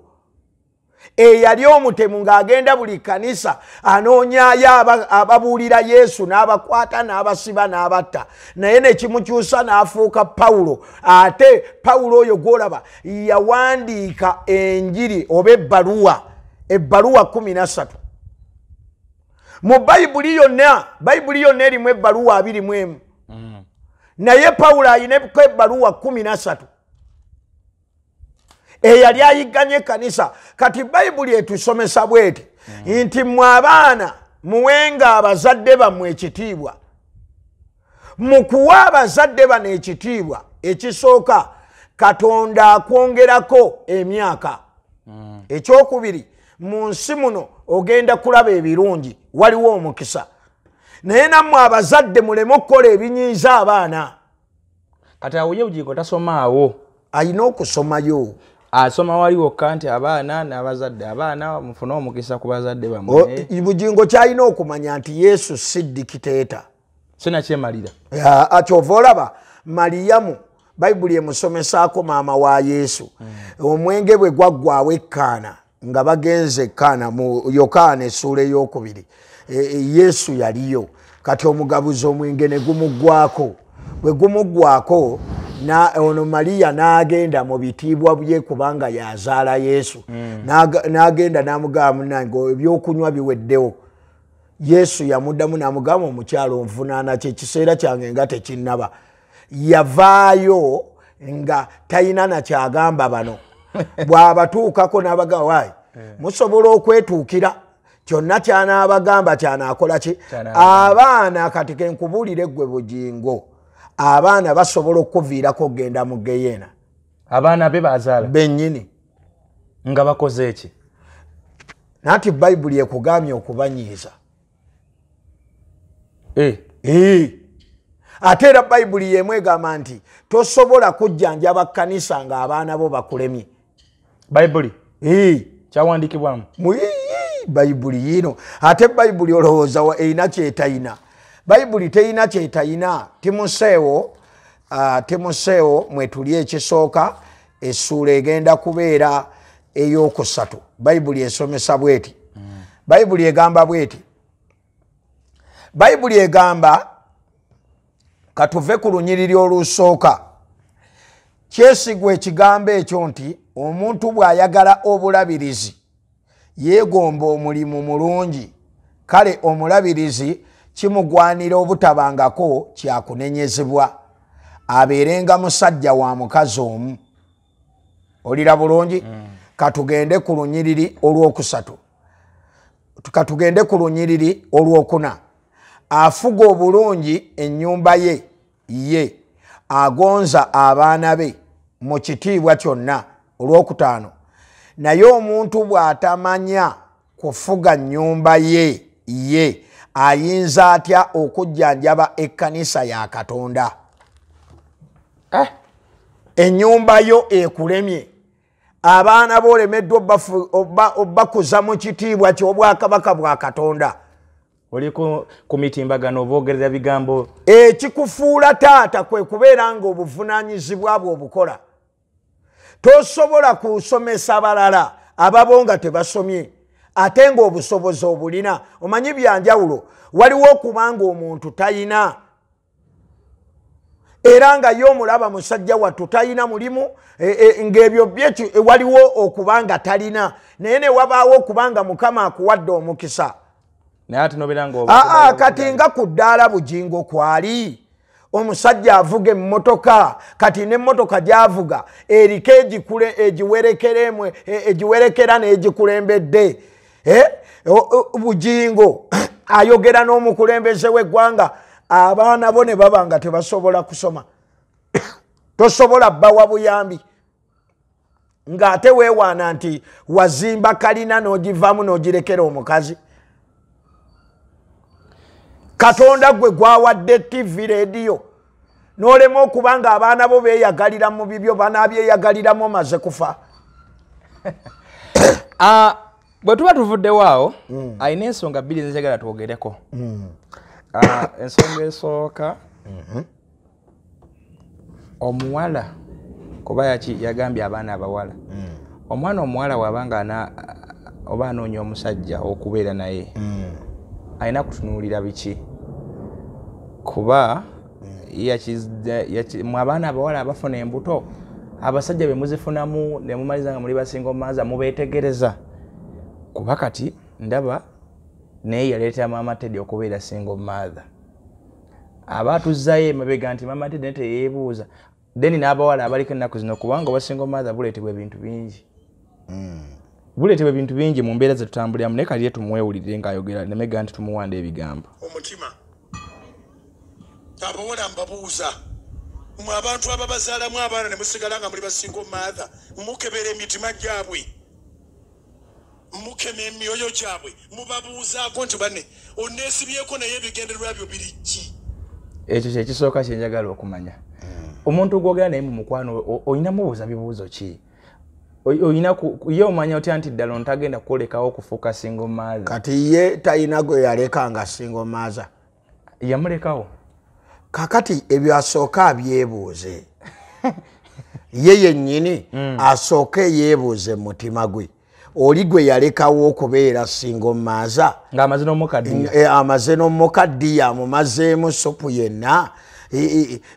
eyali eh, omutemu ng'agenda buli kanisa anoonyayo ababuulira yesu n'abakwata n'abasiba n'abatta naye nekimukyusa n'afuuka pawulo ate pawulo oyo gwolaba yawandiika enjiri oba ebbaluwa ebbaluwa 13 mu bayibuli yonna bayibuli yonna erimu ebbaluwa 2m mm. naye pawulo ayina ebbaluwa 13 eyali eh, ayigganye kanisa kati bayibuli etusomesa bweti mm. nti mwe abaana muwenga abazadde bammwe ekitiibwa mukuwa abazadde bano ekitiibwa ekisooka katonda akwongerako emyaka mm. ekyokubiri mu nsi muno ogenda kulaba ebirungi waliwo omukisa naye nammwe abazadde muleme okukola ebinyiiza abaana kati awoye bugiiko tasoma awo ayina okusomayo asoma wali wokka nti abaana n'abazadde abaana mufune omukisa ku bazadde bamwe bugingo kyalina okumanya nti yesu siddikiteeta sinakyemalira akyova olaba maliyamu bayibuli emusomesaako maama wa yesu hmm. omwenge bwe gwaggwawo ekaana nga bagenze e kaana mu yokaana essuula eyokubiri e, e, yesu yaliyo kati omugabuzi omwenge ne gumuggwako bwe gumuggwako ono maliya n'agenda mu bitiibwa bye kubanga yazaala yesu mm. n'agenda n'amugamba munange ebyokunywa biweddewo yesu yamuddamu n'amugamba omukyalo onvunaana kyekiseera kyange nga tekinnaba yavaayo nga talina nakyagamba bano *laughs* bw'abatuukako n'abagamba waayi eh. musobola okwetuukira kyonna kyanaabagamba kyanaakola ki abaana kati kenkubuulire ggwe bugingo abaana basobola okuviirako okgenda mu geyena abaana be bazaala benyini nga bakoze eki naati bayibuli ekugambye okubanyiiza ee e. ate era bayibuli yemu egamba nti tosobola kujjanjaba kanisa nga abaana bo bakulemye bayibuli e. kyawandikibwamu bayibuli yino ate bayibuli olowooza erina kyetayina bayibuli teyina kyetayina timuseewo uh, timuseewo mwetuli ekisooka essuula egenda kubeera eyokusatu bayibuli esomesa bweti mm. bayibuli egamba bweti bayibuli egamba katuve ku lunyiriri olusooka kyesigwa ekigambo ekyo nti omuntu bw'ayagala obulabirizi yeegomba omulimu mulungi kale omulabirizi kimugwanira obutabangako kyakunenyezebwa abeerenga musajja wa mukazi omu olira bulungi mm. katugende ku lunyiriri olwokusatu katugende ku lunyiriri olwokuna afuga obulungi ennyumba ye ye agonza abaana be mu kitiibwa kyonna olwokutaano naye omuntu bw'atamanya kufuga nnyumba ye ye ayinza atya okujjanjaba ekkanisa ya katonda eh? ennyumba yo ekulemye abaana boolemeddwa obbakuza mu kitiibwa kyobwakabaka bwa katonda oliko ku mitimbagano obaogerera bigambo ekikufuula taata kwe kubeera nga obuvunaanyizibwa bwe obukola tosobola kusomesa balala ababo nga tebasomye ate ng'obusobozi obulina omanyi byanjawulo waliwo okubanga omuntu tayina era nga ye omulaba musajja wattu tayina mulimu e, e, ng'ebyo byekyo e, waliwo okubanga talina naye ne wabaawo okubanga mukama akuwadde omukisa aa kati nga ku ddaala bugingo kwali omusajja avuga emmotoka kati nemmotoka gyavuga eriko e, egiwerekera n'egikulembedde Eh? bugingo *clears throat* ayogera n'omukulembeze weggwanga abaana bo ne baba nga tebasobola kusoma *clears throat* tosobola bawa buyambi ng'ate weewaana nti wazimba kalina n'ogivaamu n'ogirekera omukazi katonda gwe gwawadde tivi rediyo n'olema okuba nga abaana bo beeyagaliramu bibyo banaabyeyagaliramu omaze kufa *coughs* ah, bwe tuba tuvuddewoawo mm. alina ensonga bbiri nzegala twogereko mm. uh, ensonga esooka mm-hmm. omuwala kuba yagambye abaana abawala mm. omwana omuwala wabanga oba anoonya omusajja okubeera naye mm. alina kutunuulira biki kuba mwe mm. abaana abawala abafuna embuto abasajja bemuzifunamu nemumaliza nga muli basinga omumaaza mubetegereza kuba kati ndaba naye yaleetera maama tedi okubeera single mother aba atuzzayo emabega nti maama tedi naye teyeebuuza then n'abawala abaliko ennaku zino kubanga oba single mother buleetebwa ebintu bingi hmm. buleetebwa ebintu bingi mu mbeera zetutambuliramu naye kaliye tumwewulire ngaayogera nemega nti tumuwanda ebigambo omutima abawala mbabuuza mwe abantu ababazaalamu abaana ne musigala nga muli basingo mother mukebera emitima gyabwe mukema emyoyo gyabwe mubabuuzaako nti bane onesibyeko naye ebigendererwa byo biri ki ekyo kyekisooka kyenjagala okumanya hmm. omuntu gwogera naye mumukwano olinamubuuza bibuuzo ki oyinaye omanya otya nti ddala ontagenda kukolekawo okufuuka singo maaza kati ye talina gwe yaleka nga singo maaza yamulekawo kakati ebyo asooke abyebuuze *laughs* ye yennyini hmm. asooke yeebuuze mutima gwe oli gwe yalekawo okubeera singa omaza eh, eh, amaze n'omukaddiya amumazeemu sopu yenna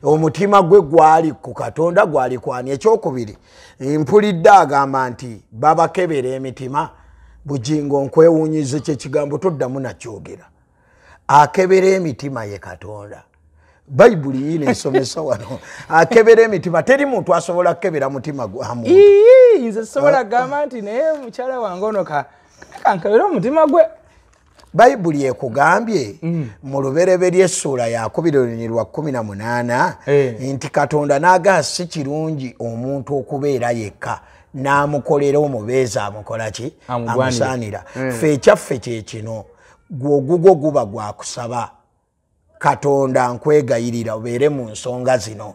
omutima gwe gwali ku katonda gwali kwani ekyokubiri mpulidde agamba nti babakebera emitima bugingo nkwewuunyizo kyekigambo toddamu nakyogera akebera emitima ye katonda bayibuli yiina ensomesa wano *laughs* akebera emitima teri muntu asobola kukebera mutima gwamuntu nze sobola ah. kugamba nti naye mukyala wange ono kankabere omutima gwe bayibuli ekugambye mm. mu lubereberyessuula yakubirirni lwa 18 eh. nti katonda naagaa si kirungi omuntu okubeera yekka n'amukolera omubeezi amukolaki amusaanira eh. ffe ekyaffe kyekino gwogugwo guba gwakusaba katonda nkwegayirira obeere mu nsonga zino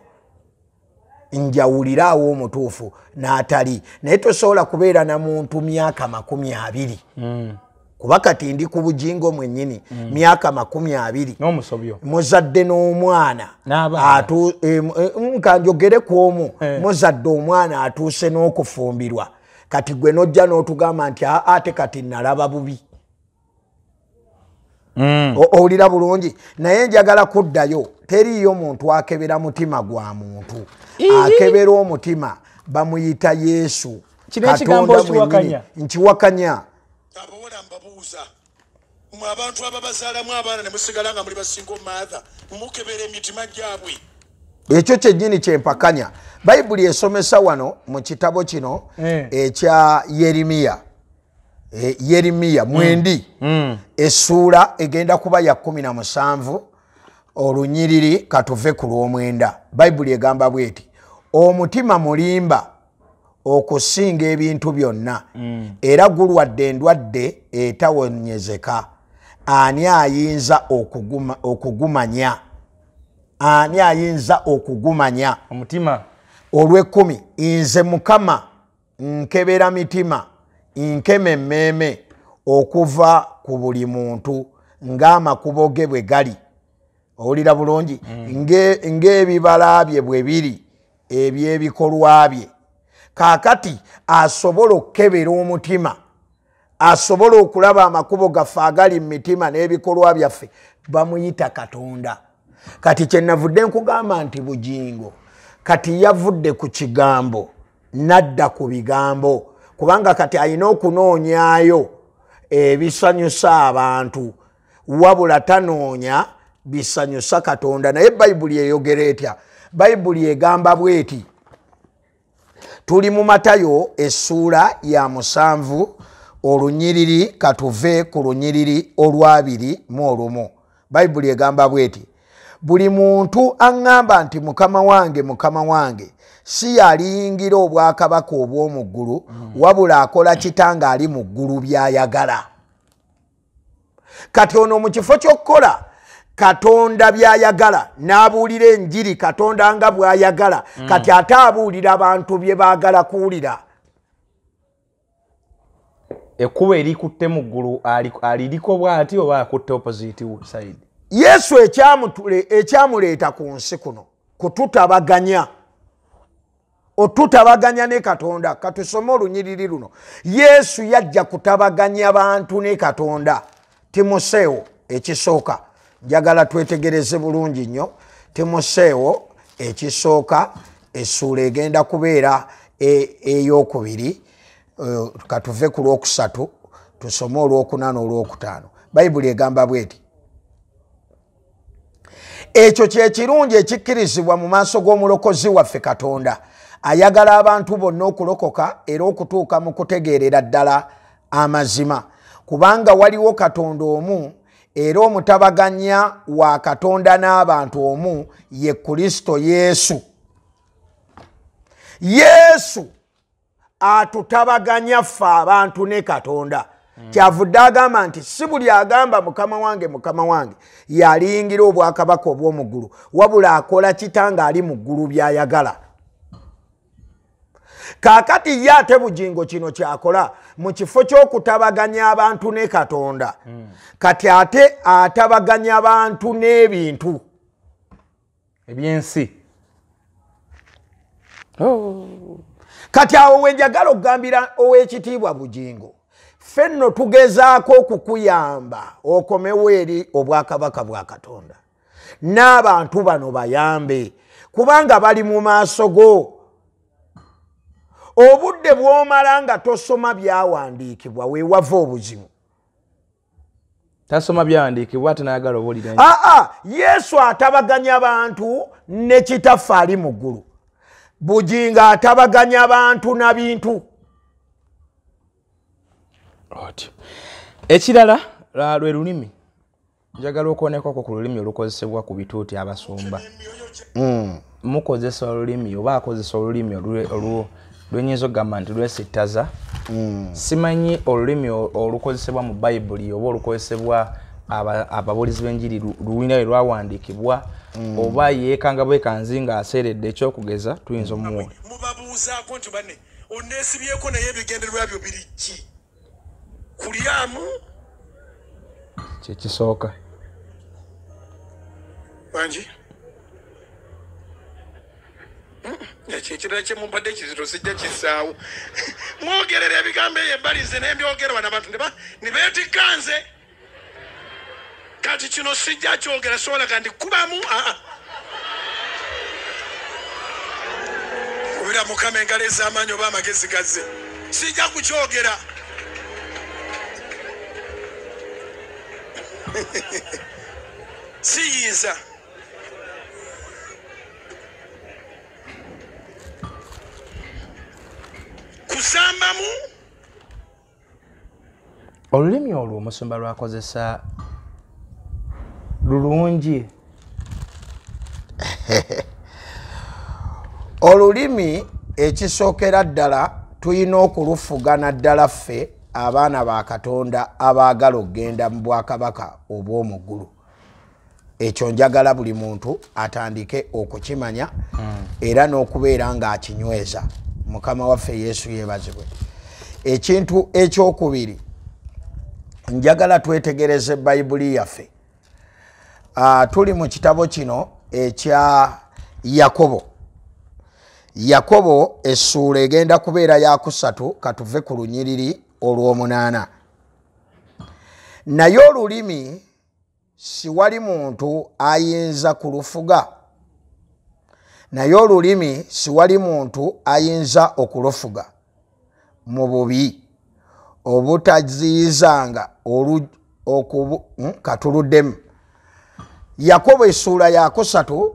njawulira awoomutuufu n'atali naye tosobola kubeera na muntu myaka makumi abiri hmm. kuba kati ndi ku bujingo mwennyini hmm. myaka makumi abiri muzadde n'omwana eh, eh, kanjogere ku omu eh. muzadde omwana atuuse n'okufumbirwa kati gwe n'ojja n'otugamba nti ate kati nalaba bubi hmm. owulira bulungi naye njagala kuddayo teriyo muntu akebera mutima gwa muntu akebera omutima bamuyita yesu katonda mwenyini nkiwakanya abantu ababazaalamu abaana nemusigala nga muli basinga omumaatha mukebera emitima gyabwe ekyo kyennyini kyempakanya bayibuli esomesa wano mu kitabo kino eh. ekya yerimiya eh, yerimiya mwendi mm. mm. esuula egenda kuba ya 1 7 olunyiriri katuve ku lw'omwenda bayibuli egamba bweti omutima mulimba okusinga ebintu byonna mm. era gulwadde endwadde etawonyezeka ani ayinza okuguma, okugumanya ani ayinza okugumanya omutima olwekumi nze mukama nkebera mitima nkeme emmeeme okuva ku buli muntu ng'amakubo ge bwe gali owulira bulungi ng'ebibala bye bwe biri ebyebikolwa bye kaakati asobola okukebera omutima asobola okulaba amakubo gaffe agali mu mitima n'ebikolwa byaffe bamuyita katonda kati kyenavudde nkugamba nti bugingo kati yavudde ku kigambo nadda ku bigambo kubanga kati ayina okunoonyayo ebisanyusa abantu wabula tanoonya bisanyusa katonda naye bayibuli eyogera etya bayibuli egamba bweti tuli mu matayo essuula ya musanvu olunyiriri katuve ku lunyiriri olwabiri mu olumu bayibuli egamba bweti buli muntu aŋŋamba nti mukama wange mukama wange si yaliyingira obwakabaka obw'omu ggulu wabula akola kita ng'ali mu ggulu by'ayagala kati ono mu kifo ky'okukola katonda byayagala n'abuulira enjiri katonda nga bwayagala mm. kati ate abuulira abantu bye baagala kuwulira ekkuba erikutte mu ggulu aliriko bwati oba akutte opositive side yesu ekyamuleeta ku nsi kuno kututabaganya otutabaganya ne katonda katusome olunyiriri luno yesu yajja kutabaganya bantu ne katonda timoseewo ekisooka njagala twetegereze bulungi nnyo timoseewo ekisooka essuula egenda kubeera e, eyokubiri e, katuve ku lwokusatu tusome olwokuna n'olwokutaano bayibuli egamba bweti ekyo kye kirungi ekikkirizibwa mu maaso g'omulokozi waffe katonda ayagala abantu bonna okulokoka era okutuuka mu kutegeerera ddala amazima kubanga waliwo katonda omu era omutabaganya wa katonda n'abantu omu ye kristo yesu yesu atutabaganya ffe abantu ne katonda hmm. kyavudde agamba nti si buli agamba mukama wange mukama wange yalingira obwakabaka obw'omuggulu wabula akola kita ng'ali mu ggulu by'ayagala kakati ye ate bujingo kino kyakola mu kifo ky'okutabaganya abantu ne katonda mm. kati ate atabaganya abantu n'ebintu ebyensi oh. kati awo wenjagala okugambira ow'ekitiibwa bujingo fenno tugezaako okukuyamba okomewo eri obwakabaka bwa katonda n'abantu bano bayambe kubanga bali mu maaso go obudde bwomala nga tosoma byawandiikibwa weewava obuzibu tasoma byawandiikibwa ate nayagala obuulire aa yesu atabaganya bantu ne kitaffe ali mu ggulu bujinga atabaganya bantu na bintu otyo ekirala lwe lulimi njagala okwonekako ku lulimi olukozesebwa ku bituuti abasumba mm. mukozesa olulimi oba akozesa olulimi olwo lwenyinza okugamba nti lwesittaza hmm. simanyi olulimi olukozesebwa mu bayibuli oba olukozesebwa ababulizi b'enjiri lulinayo lwawandiikibwa hmm. oba yeekanga bwekanzi ng'aseeredde ekyokugeza tuyinza omuwona mubabuuzaako nti bane onesibyeko naye ebigendererwa byo biri ki kulyamu kyekisooka bangi ekyekirala kyemumpadde ekizito sijja kisaawo *laughs* mwogerera ebigambo eyo ebbalize nembyogera bana bantu ne betikka nze kati kino sijja kyogera sobola ga ndi kubamu aa obera mukama engalo ez'amaanyi oba amagezi gazze sijja kukyogera *laughs* siyinza kusambamu olulimi olwo omusumba lwakozesa lulungi *laughs* olulimi ekisookera ddala tuyina okulufugana ddala ffe abaana ba katonda abaagala okgenda mu bwakabaka obw'omugulu ekyo njagala buli muntu atandike okukimanya hmm. era n'okubeera ng'akinyweza mukama waffe yesu yeebazibwe ekintu ekyokubiri njagala twetegereze bayibuli yaffe uh, tuli mu kitabo kino ekya yakobo yakobo essuula egenda kubeera yakusatu katuve ku lunyiriri olw'omunaana naye olulimi siwali muntu ayinza kulufuga naye olulimi siwali muntu ayinza okulufuga mu bubi obutaziyizanga hmm, katuluddemu yakobo essuula yakusatu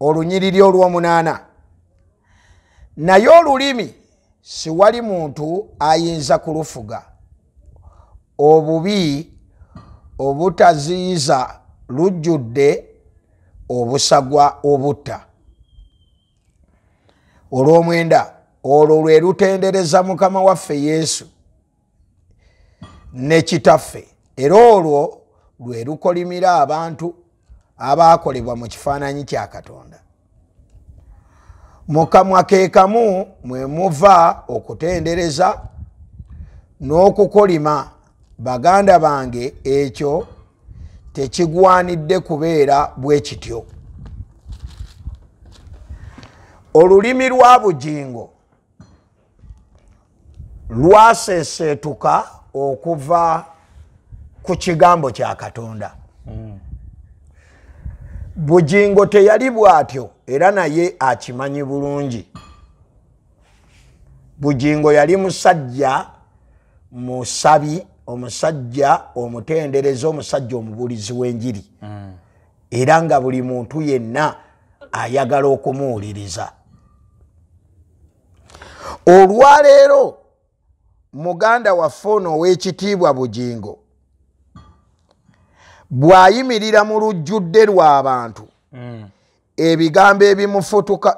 olunyiriri olw'omunaana naye olulimi siwali muntu ayinza kulufuga obubi obutaziyiza lujjudde obusagwa obutta olw'omwenda olwo lwe lutendereza mukama waffe yesu ne kitaffe era olwo lwe lukolimira abantu abaakolebwa mu kifaananyi kya katonda mukamwa ke kamu mwe muva okutendereza n'okukolima baganda bange ekyo tekigwanidde kubeera bwe kityo olulimi lwa bugingo lwaseseetuka okuva ku kigambo kya katonda bugingo teyali bwatyo era naye akimanyi bulungi bugingo yali musajja musabi omusajja omutendereza omusajja omubulizi w'enjiri hmm. era nga buli muntu yenna ayagala okumuwuliriza olwaleero muganda waffe ono ow'ekitiibwa bugingo bw'ayimirira mu lujjudde lw'abantu mm. ebigambo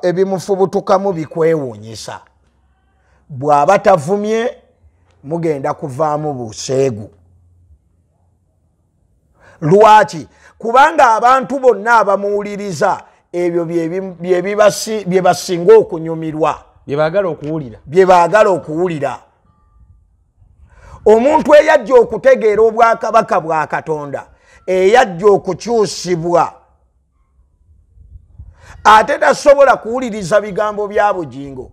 ebimufubutukamu bikwewuunyisa bw'aba tavumye mugenda kuvaamu buseegu lwaki kubanga abantu bonna abamuwuliriza ebyo byebasinga okunyumirwa byebaagala okuwulira byebaagala okuwulira omuntu eyajja okutegeera obwakabaka bwa katonda eyajja okukyusibwa ate tasobola kuwuliriza bigambo bya bugingo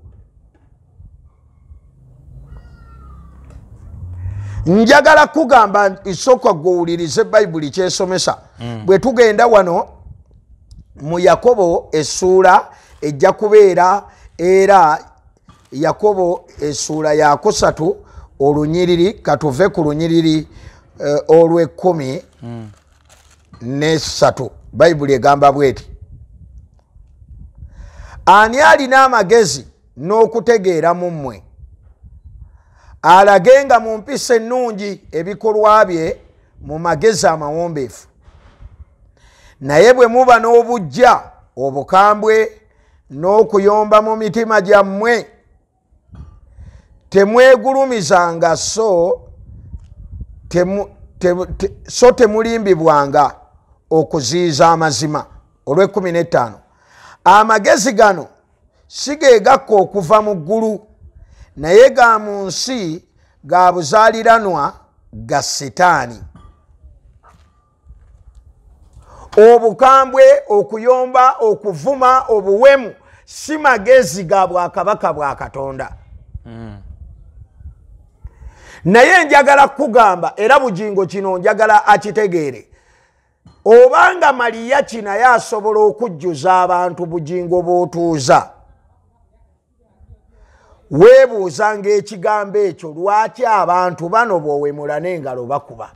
njagala kugamba isoka gwowulirize bayibuli kyesomesa mm. bwe tugenda wano mu yakobo essuula ejja kubeera era yakobo esuula yakusatu olunyiriri katuve ku lunyiriri uh, e, olwekumi mm. nesatu bayibuli egamba bweti ani alina amagezi n'okutegeera mu mmwe alagenga mu mpisa ennungi ebikolwa bye mu magezi amawombeefu naye bwe muba n'obujja obukambwe n'okuyomba mu mitima gyammwe temwegulumizanga so temu, te, te, so temulimbibwanga okuziiza amazima olw'ekumi n'ettaano amagezi gano sigeegakka okuva mu ggulu naye ga mu nsi ga buzaaliranwa ga sitaani mm. obukambwe okuyomba okuvuma obuwemu si magezi ga bwakabaka bwa katonda naye njagala kukugamba era bugingo kino njagala akitegeere obanga maliya kinaye asobola okujjuza abantu bugingo bwotuuza weebuuza ngaekigambo ekyo lwaki abantu bano bwowemulana engalo bakuba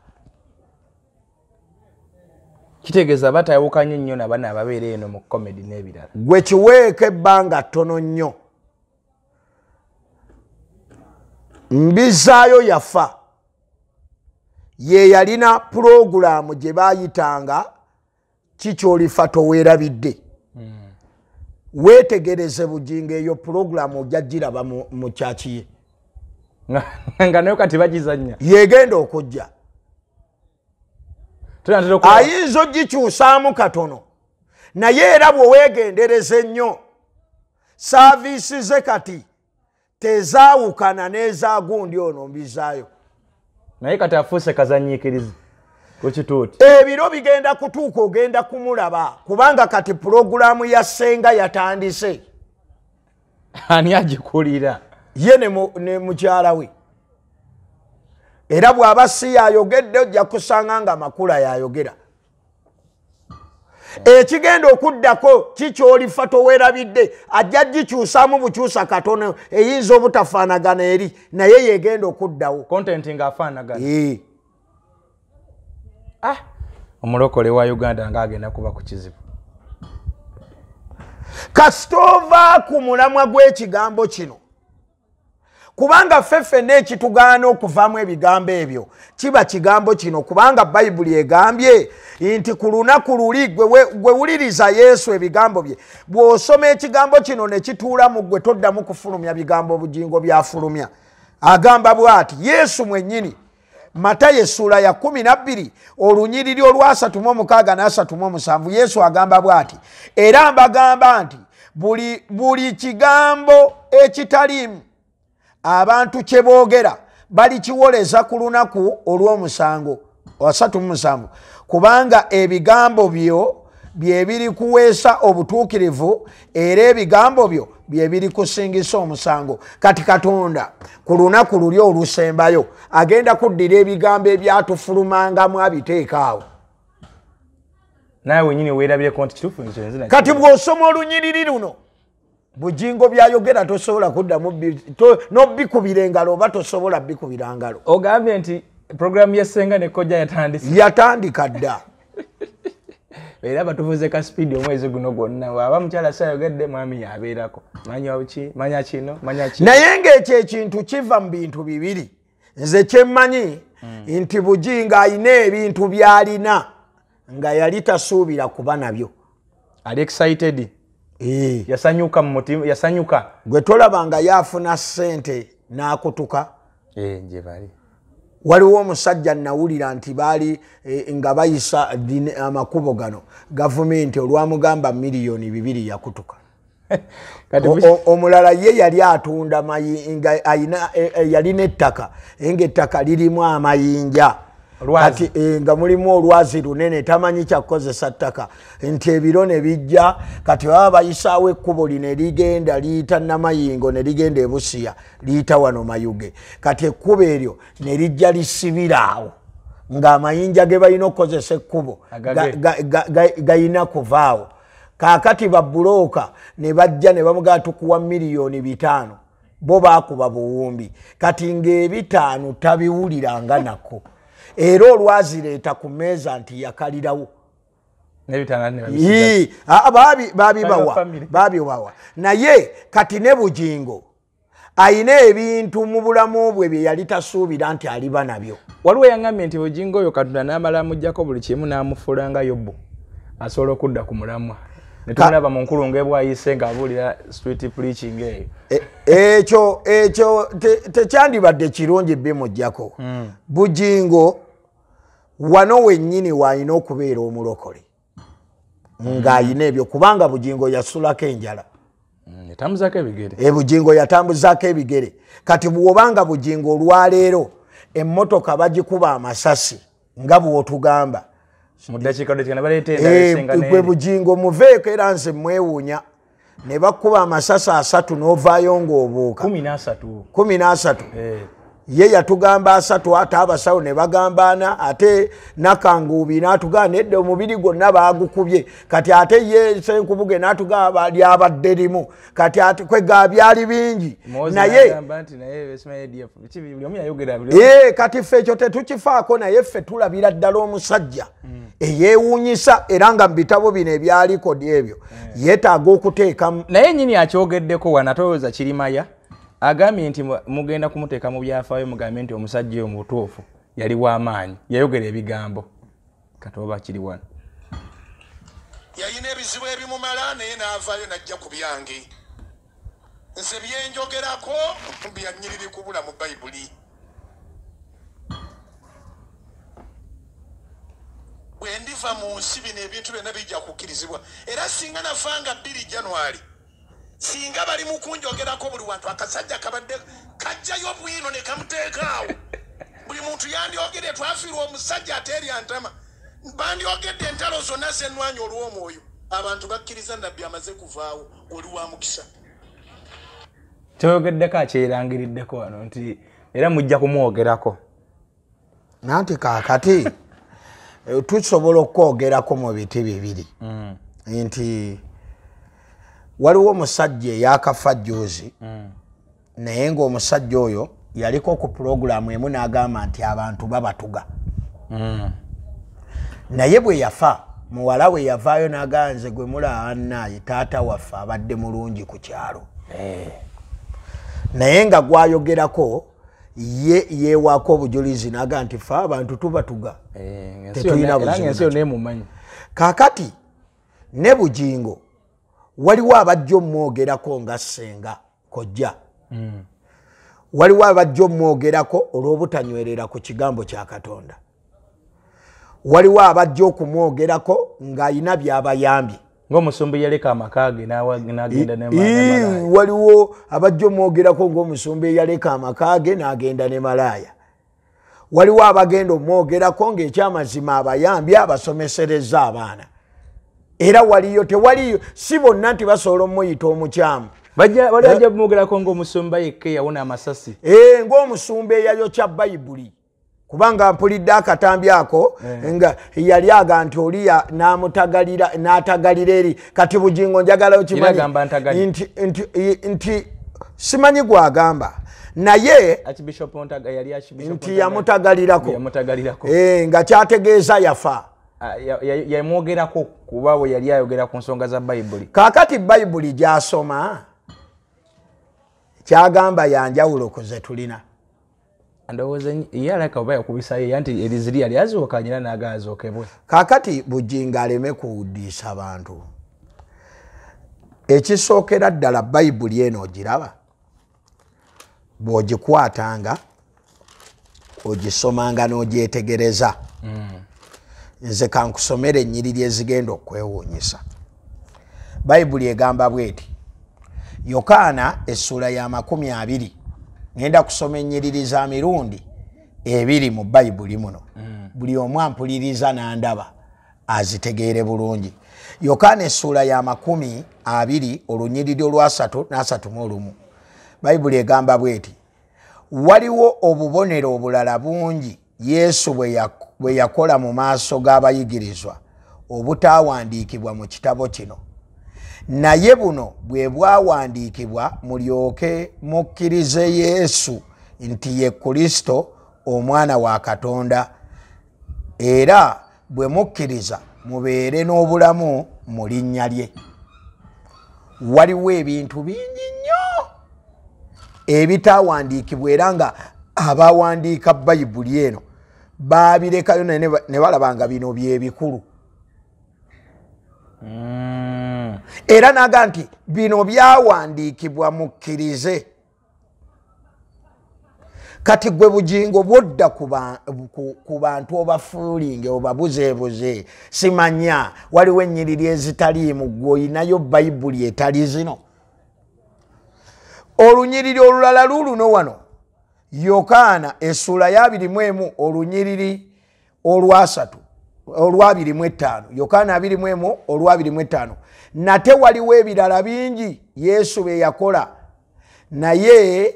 kitegeeza batawukanye nnyo nabana ababeera eno mu komedi n'ebirala gwe kiweeka ebbanga ttono nnyo mbizaayo yafa ye yalina pulogulaamu gye baayitanga kikyolifa toweerabidde weetegereze bujinga eyo pulogulaamu ojjagiraba mu kyakiye *laughs* nga nayo kati bagizanya yegenda okujja ayinza ogikyusaamu katono naye era bweweegendereza ennyo saaviisi ze kati tezaawukana n'ezaagundi ono mbizaayo naye kati afuuse kazanyiikirizi kukituuti ebiro bigenda kutuuka ogenda kumulaba kubanga kati pulogulaamu ya ssenga yatandise ani agikulira ye ne mukyala we era bw'aba si yayogedde ojja kusanga nga makula yayogera ekigenda okuddako kikyolifa towerabidde ajja gikyusamu bukyusa katono eyinza obutafaanagana eri naye yegenda okuddawo ah! omulokole wa uganda ngaagenda kuba ku kizibu kasita ova ku mulamwa gw'ekigambo kino kubanga ffeffe n'ekitugaana okuvaamu ebigambo ebyo kiba kigambo kino kubanga bayibuli egambye nti ku lunaku luli gwe wuliriza yesu ebigambo bye bw'osoma ekigambo kino ne kituula mu ggwe toddamu kufulumya bigambo bugingo byafulumya agamba bw'ati yesu mwennyini matayo essuula ya 12 olunyiriri olw 3637 yesu agamba bw'ati era mbagamba nti buli, buli kigambo ekitaliimu abantu kye boogera balikiwoleza ku lunaku olw'omusango wasatu mumusanvu kubanga ebigambo byo byebirikuweesa obutuukirivu era ebigambo byo byebirikusingisa omusango kati katonda ku lunaku luli olusembayo agenda kuddira ebigambo ebyatufulumangamu abiteeka awo naye wenyini weerabyeko nti kituufu nkyenzi kati bw'osoma olunyiriri luno bujingo byayogera tosobola kuddamu n'obikubira engalo oba tosobola bikubira ngalo ogambye nti programu yesenga nekoja yatandika yatandika dda *laughs* era batuvuze ka speedi omwezi guno gwonna waba mukyala sayogedde mwami yabeerako manya kino manya ki naye ngaekyo ekintu kiva mu bintu bibiri nze kyemmanyi nti bujinga ayina ebintu byalina nga yali tasuubira kuba nabyo ali excited Eh. yasanyuka yasanyuka gwe tolabanga yafuna sente nakutuka eh, waliwo omusajja nawulira nti baali eh, nga bayisa amakubo gano gavumenti olwamugamba miliyoni bibiri yakutuka *laughs* omulala ye yali atunda mayinga yalina ettaka enga ettaka lirimu amayinja kati e, nga mulimu olwazi lunene tamanyi kyakozesa ttaka nti ebiro ne bijja kati baba bayisaawo ekkubo lino erigenda liyita namayingo ne ligenda ebusiya liyita wano mayuge kati ekkubo eryo ne lijja lisibiraawo ng'amayinja ge balina okukozesa ekkubo gayina kuvaawo kaakati babbulooka ne bajja ne bamugaa tukuwa miliyoni bitaano bo baakuba buwumbi kati ng'ebitaano tabiwuliranga nako era olwazireeta ku meeza nti yakalirawo babi bawa naye kati ne bugingo ayina ebintu mu bulamu bwe bye yali tasuubira nti aliba nabyo waliwo yaŋŋambye nti bugingo oyo katunda n'amala amugjako buli kimu n'amufuulangayo bo asobola okudda ku mulamwa Netumune hapa mkulu ungebua isenga avuli ya street preaching eyo. Echo, e, echo, te, te chandi ba dechironji bimo jako. Mm. Bujingo, wanowe njini waino kubiru umurokori. Nga mm. inebio, kubanga bujingo ya sulake njala. Mm. Yatambu zake bigiri. E bujingo yatambu zake bigiri. Katibu wabanga bujingo uwarero, emoto kabaji kuba masasi. Ngabu otugamba. gamba. gwe eh, bugingo muveeko era nze mwewuunya ne bakuba amasasi asatu n'ovaayo ng'obuuka kumi n'asatu eh. ye yatugamba asatu ate abasawo ne bagambaana ate nakanguubi n'atugaa nedde omubiri gwonna baagukubye kati ate ye senkubuge n'atugaa lyabadde limu kati ate kwegaa byali bingi naye eh, kati ffe ekyo tetukifaako naye ffe tulabira ddala omusajja hmm. eyeewuunyisa era nga mu bitabo bino ebyalikodi ebyo hmm. yeetaaga okuteekamu naye nyini akyogeddeko wanatowooza kirimaya agambye nti mugenda kumuteeka mu byafaayo mugambye nti omusajja oyo mutuufu yali wamaanyi yayogera ebigambo katoba kiri wano yayina ebizibu ebimumala naye naavaayo najja ku byange nze byenjogerako byanyiriri kubula mu bayibuli bwe ndiva mu nsi bino ebintu byonna bijja kukkirizibwa era singa nafa nga bbiri januwaali singa bali mukunjogerako buli wantu akasajja kabadde kajjayo bwino ne kamuteekaawo *laughs* buli muntu yandyogedde twafiirwa omusajja ate erya ntama bandyogedde entalo zonna zenwanyi olw'omwoyo abantu bakkiriza nabbi amaze kuvaawo oli wa mukisa kyoyogeddeko akyerangiriddeko wano nti era mujja kumwogerako nanti kaakati *laughs* eh, tusobola okwogerako mu biti bibiri mm. nti waliwo omusajja eyakafa jozi naye ngaomusajja oyo yaliko ku puroguramu emu n'agamba nti abantu babatuga naye bwe yafa muwala we yavaayo n'agamba nze gwe mulaba naye taata waffe abadde mulungi ku kyalo naye nga gwayogerako ye yewaako obujulizi n'agamba nti fe abantu tubatuga eh, tetulina buzi kakati ne bugingo waliwo abajja omwogerako nga senga kojja hmm. waliwo abajja omwogerako olw'obutanywerera ku kigambo kya katonda waliwo abajja okumwogerako ng'ayina byabayambye ngaomusumba eyaleka amakage waliwo abajja omwogerako ngaomusumba eyaleka amakage n'agenda ne malaaya waliwo abagenda omwogerako ng'ekyamazima abayambye abasomesereza abaana era waliyo tewaliyo si bonna nti basobola omuyita omukyamu bali ajja eh? bumwogerako ngaomusumba yekka eyawona amasasi eh, ngaomusumba eyayokya bayibuli kubanga mpulidde akatambi ako eh. nga yali aga nti oliya namutagalira n'atagalira eri kati bugingo njagala nti simanyi gwagamba naye nti yamutagalirako nga kyategeeza yafa Ah, yamwogerako kuba bwe yali ayogera ku nsonga za bayibuli kaakati bayibuli gyasoma kyagamba yanjawulo ku ze tulina kaakati bujinga aleme kuwuddiisa bantu ekisookera ddala bayibuli eno ogiraba bw'ogikwatanga ogisomanga n'ogyetegereza hmm. nze kankusomera ennyiriri ezigenda okwewuunyisa bayibuli egamba bweti yokaana essula ya 20 ŋenda kusoma ennyiriri za mirundi ebiri mu bayibuli muno mm. buli omu ampuliriza n'andaba azitegeere bulungi yokaana essula ya 20 olunyiriri olwasatu nasatu mu olumu bayibuli egamba bweti waliwo obubonero obulala bungi yesu bwe yakola mu maaso g'abayigirizwa obutaawandiikibwa mu kitabo kino naye buno bwe bwawandiikibwa mulyoke mukkirize yesu nti ye kristo omwana wa katonda era bwe mukkiriza mubeere n'obulamu mu linnya lye waliwo ebintu bingi nnyo ebitaawandiikibwa era nga abawandiika bayibuli eno babirekayo naye ne balabanga bino byebikulu mm. era naga nti bino byawandiikibwa mukkirize kati gwe bugingo bwodda ku bantu obafuulinge obabuzeebuze simanya waliwo ennyiriri ezitaliimu gwe oyinayo bayibuli etali zino olunyiriri olulala luluno wano yokaana esula yabirimuemu olunyiriri olwasatu olwabirimu etaano yokaana abirimuemu olwabirimu etaano nate waliwo ebirala bingi yesu beyakola naye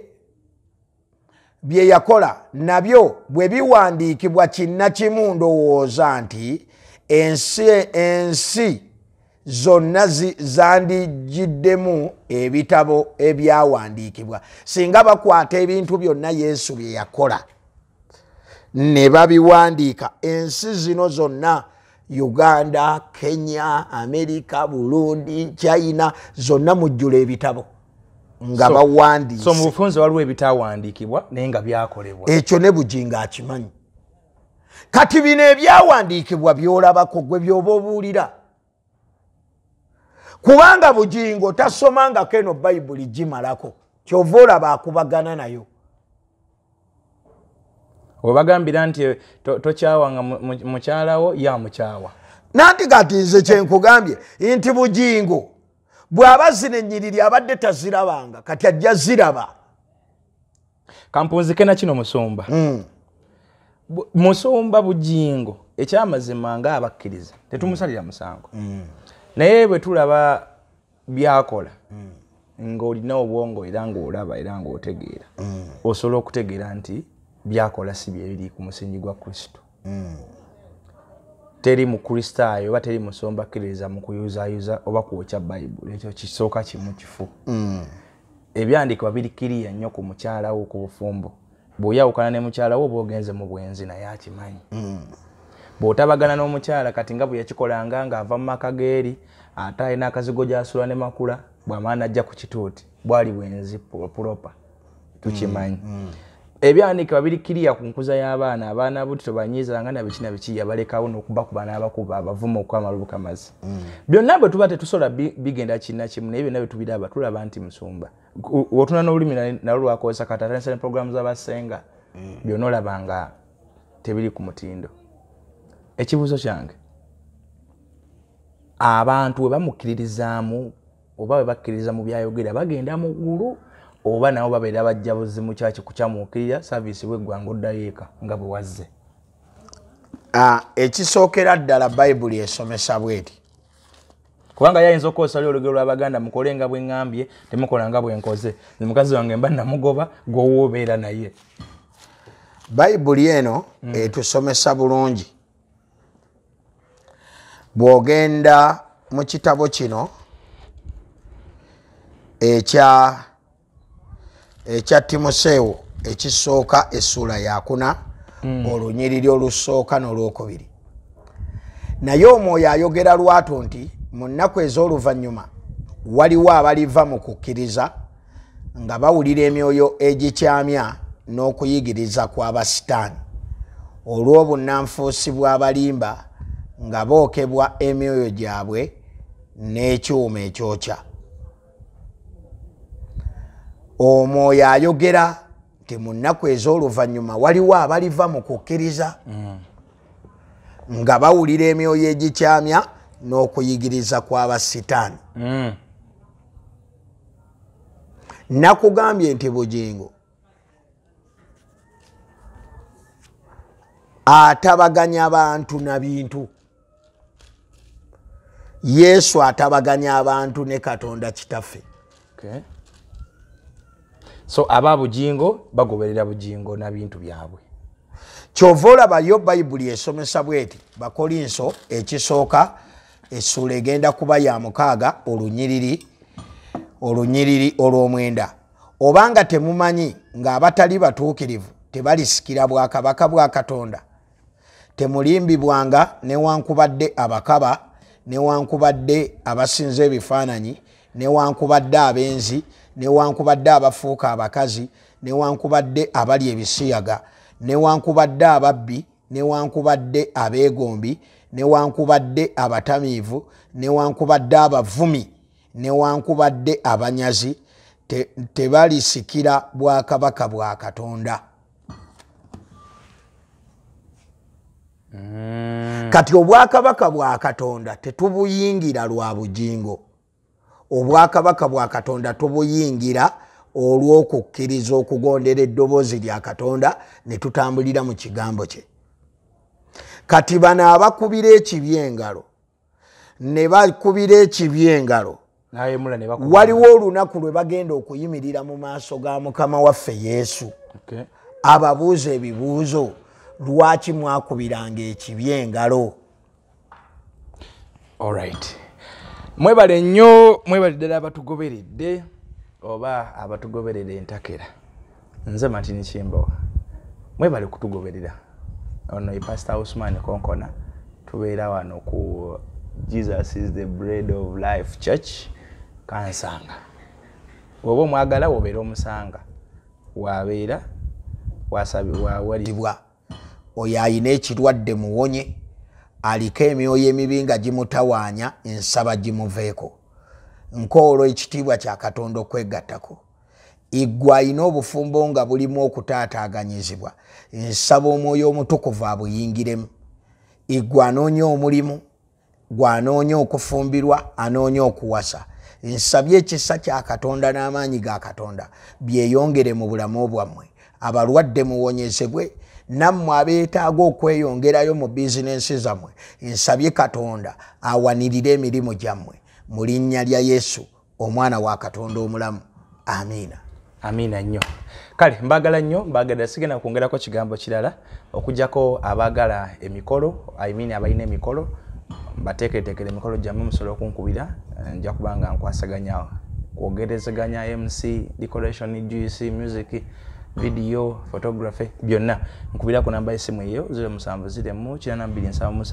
bye yakola nabyo bwe biwandiikibwa kinnakimu ndowooza nti ensi zonna zandijiddemu ebitabo ebyawandiikibwa singa bakwata ebintu byonna yesu bye yakola ne babiwandiika ensi zino zonna uganda kenya amerika burundi china zonna mujjula ebitabo nga bawandiisebitawandikibwanayenabyakolebwa ekyo ne bujinga akimanyi kati bino ebyawandiikibwa byolabako gwe byoba obuulira kubanga bugingo tasomangako eno bayibuli gimalako kyova olaba akubagana nayo webagambira nti tokyawanga to mukyalawo ya mukyawa nanti kati nze kyenkugambye nti bugingo bwaba zina enyiriri abadde tazirabanga kati ajja ziraba kampunzike nakino musumba mm. musumba bugingo ekyamazima nga abakkiriza tetumusalira musango mm. naye bwe tulaba byakola ng'olina obwongo era ng'olaba era ng'otegeera mm. osobola okutegeera nti byakola si byebiri ku musingi gwa kristo mm. teri mukristaayo oba teri musombakkiriza mu kuyuzayuza oba kwokya bayibuli ekyo kisooka kimu kifu mm. ebyandikibwa birikiriya nnyo ku mukyalawo ku bufumbo bweoyawukana ne mukyalawo oba ogenze mu bwenzi naye akimanyi bw'otabagana n'omukyala kati nga bwe yakikolanga ng'ava mu maka geeri ate alina akazigo gy'asula ne makula bwamaana ajja ku kituuti bwali bwenzi pulopa tukimanyi mm, mm. ebyaniika babirikiriya ku nkuza y'abaana abaana butito banyizanga nabikina biki yabalekawo n'okubakuba n'abakuba abavuma okukama lubuka mazi mm. byonna bwe tuba tetusola bigenda kina kimu naye byonna byetubiraba tulaba nti musumba wotuna n'olulimi nalo lwakozesa kati atanisa ne programu z'abasenga byonna olaba nga tebiri ku mutindo ekibuuzo kyange abantu bwe bamukkiririzaamu oba bwe bakkiririza mu byayogera bagenda mugulu oba nabo babeera bajja buzi mu kyaki kukyamuukirira saviisi bweggwanga oddayoeka nga bwe wazze ekisookera ddala bayibuli esomesa bweeti kubanga yayinza okukozesa oli olugero lwabaganda mukole nga bwe ŋŋambye temukola nga bwe nkoze mukazi wange mba namugoba gwowa obeera naye bayibuli eno mm. etusomesa bulungi bw'ogenda mu kitabo kino ekya ekya timoseewo ekisooka essuula yakuna hmm. olunyiriri olusooka n'olwokubiri naye omwoyo ayogera lwato nti mu nnaku ez'oluvannyuma waliwo abaliva mu kukkiriza nga bawulira emyoyo egikyamya n'okuyigiriza kw'abasitaani olw'obunnanfuusi bw'abalimba nga bookebwa emyoyo gyabwe n'ekyuma ekyokya omwoyo ayogera nti mu nnaku ez'oluvannyuma waliwo abaliva mu kukkiriza mm. nga bawulira emyoyo egikyamya n'okuyigiriza kw'abasitaani mm. nakugambye nti bugingo atabaganya abantu na bintu mm. yesu atabaganya abantu ne katonda kitaffe so aba bugingo bagoberera bugingo nabintu byabwe kyova olabayo bayibuli esomesa bweti bakolinso ekisooka essuula egenda kuba ya mukaaga olunyiriri olunyiriri olw'omwenda obanga temumanyi ng'abatali batuukirivu tebalisikira bwakabaka bwa katonda temulimbibwanga newankubadde abakaba newankubadde abasinza ebifaananyi newankubadde abenzi newankubadde abafuuka abakazi newankubadde abali ebisiyaga newankubadde ababbi newankubadde abeegombi newankubadde abatamiivu newankubadde abavumi newankubadde abanyazi tebalisikira bwakabaka bwa katonda Mm. kati obwakabaka bwa katonda tetubuyingira lwa bugingo obwakabaka bwa katonda tubuyingira olw'okukkiriza okugondera eddoboozi lya katonda ne tutambulira mu kigambo kye kati bano abakubira ekibi engalo ne bakubira ekibi engalo waliwo olunaku lwe bagenda okuyimirira mu maaso ga mukama waffe yesu ababuuza ebibuuzo lwaki mwakubiranga ekibi engalo allright mwebale nnyo mwebale ddala abatugoberedde oba abatugoberera entakera nze matini kimbowa mwebale kutugoberera ono epasita usman konkona tubeera wano ku jesus is the bread of life church kansanga weoba omwagala weobeera omusanga wabeera wasabibwa walibwa oyo ayina ekirwadde muwonye aliko emyoyo emibi nga gimutawaanya ensaba gimuveeko nkoolo ekitiibwa kya katonda okwegattako iggwe ayina obufumbo nga bulimu okutaataaganyizibwa nsaba omwoyo omutukuvu abuyingiremu iggwe anoonya omulimu gwe anoonya okufumbirwa anoonya okuwasa nsabye ekisa kya katonda n'amaanyi ga katonda byeyongere mu bulamu bwammwe abalwadde muwonyezebwe nammwe abeetaaga okweyongerayo mu bizinensi zammwe nsabye katonda awanirire emirimu gyammwe mu linnya lya yesu omwana wa katonda omulamu amiina amiina nnyo kale mbaagala nnyo mbaagalira sigenda kwongerako kigambo kirala okugjako abaagala emikolo imin abalina emikolo mbateekereteekera emikolo gyamme musobola okunkubira nja kubanga nkwasaganya kwogerezeganya mc decoration juic music vidiyo photography byonna nkubirako namba yesimu eyo 07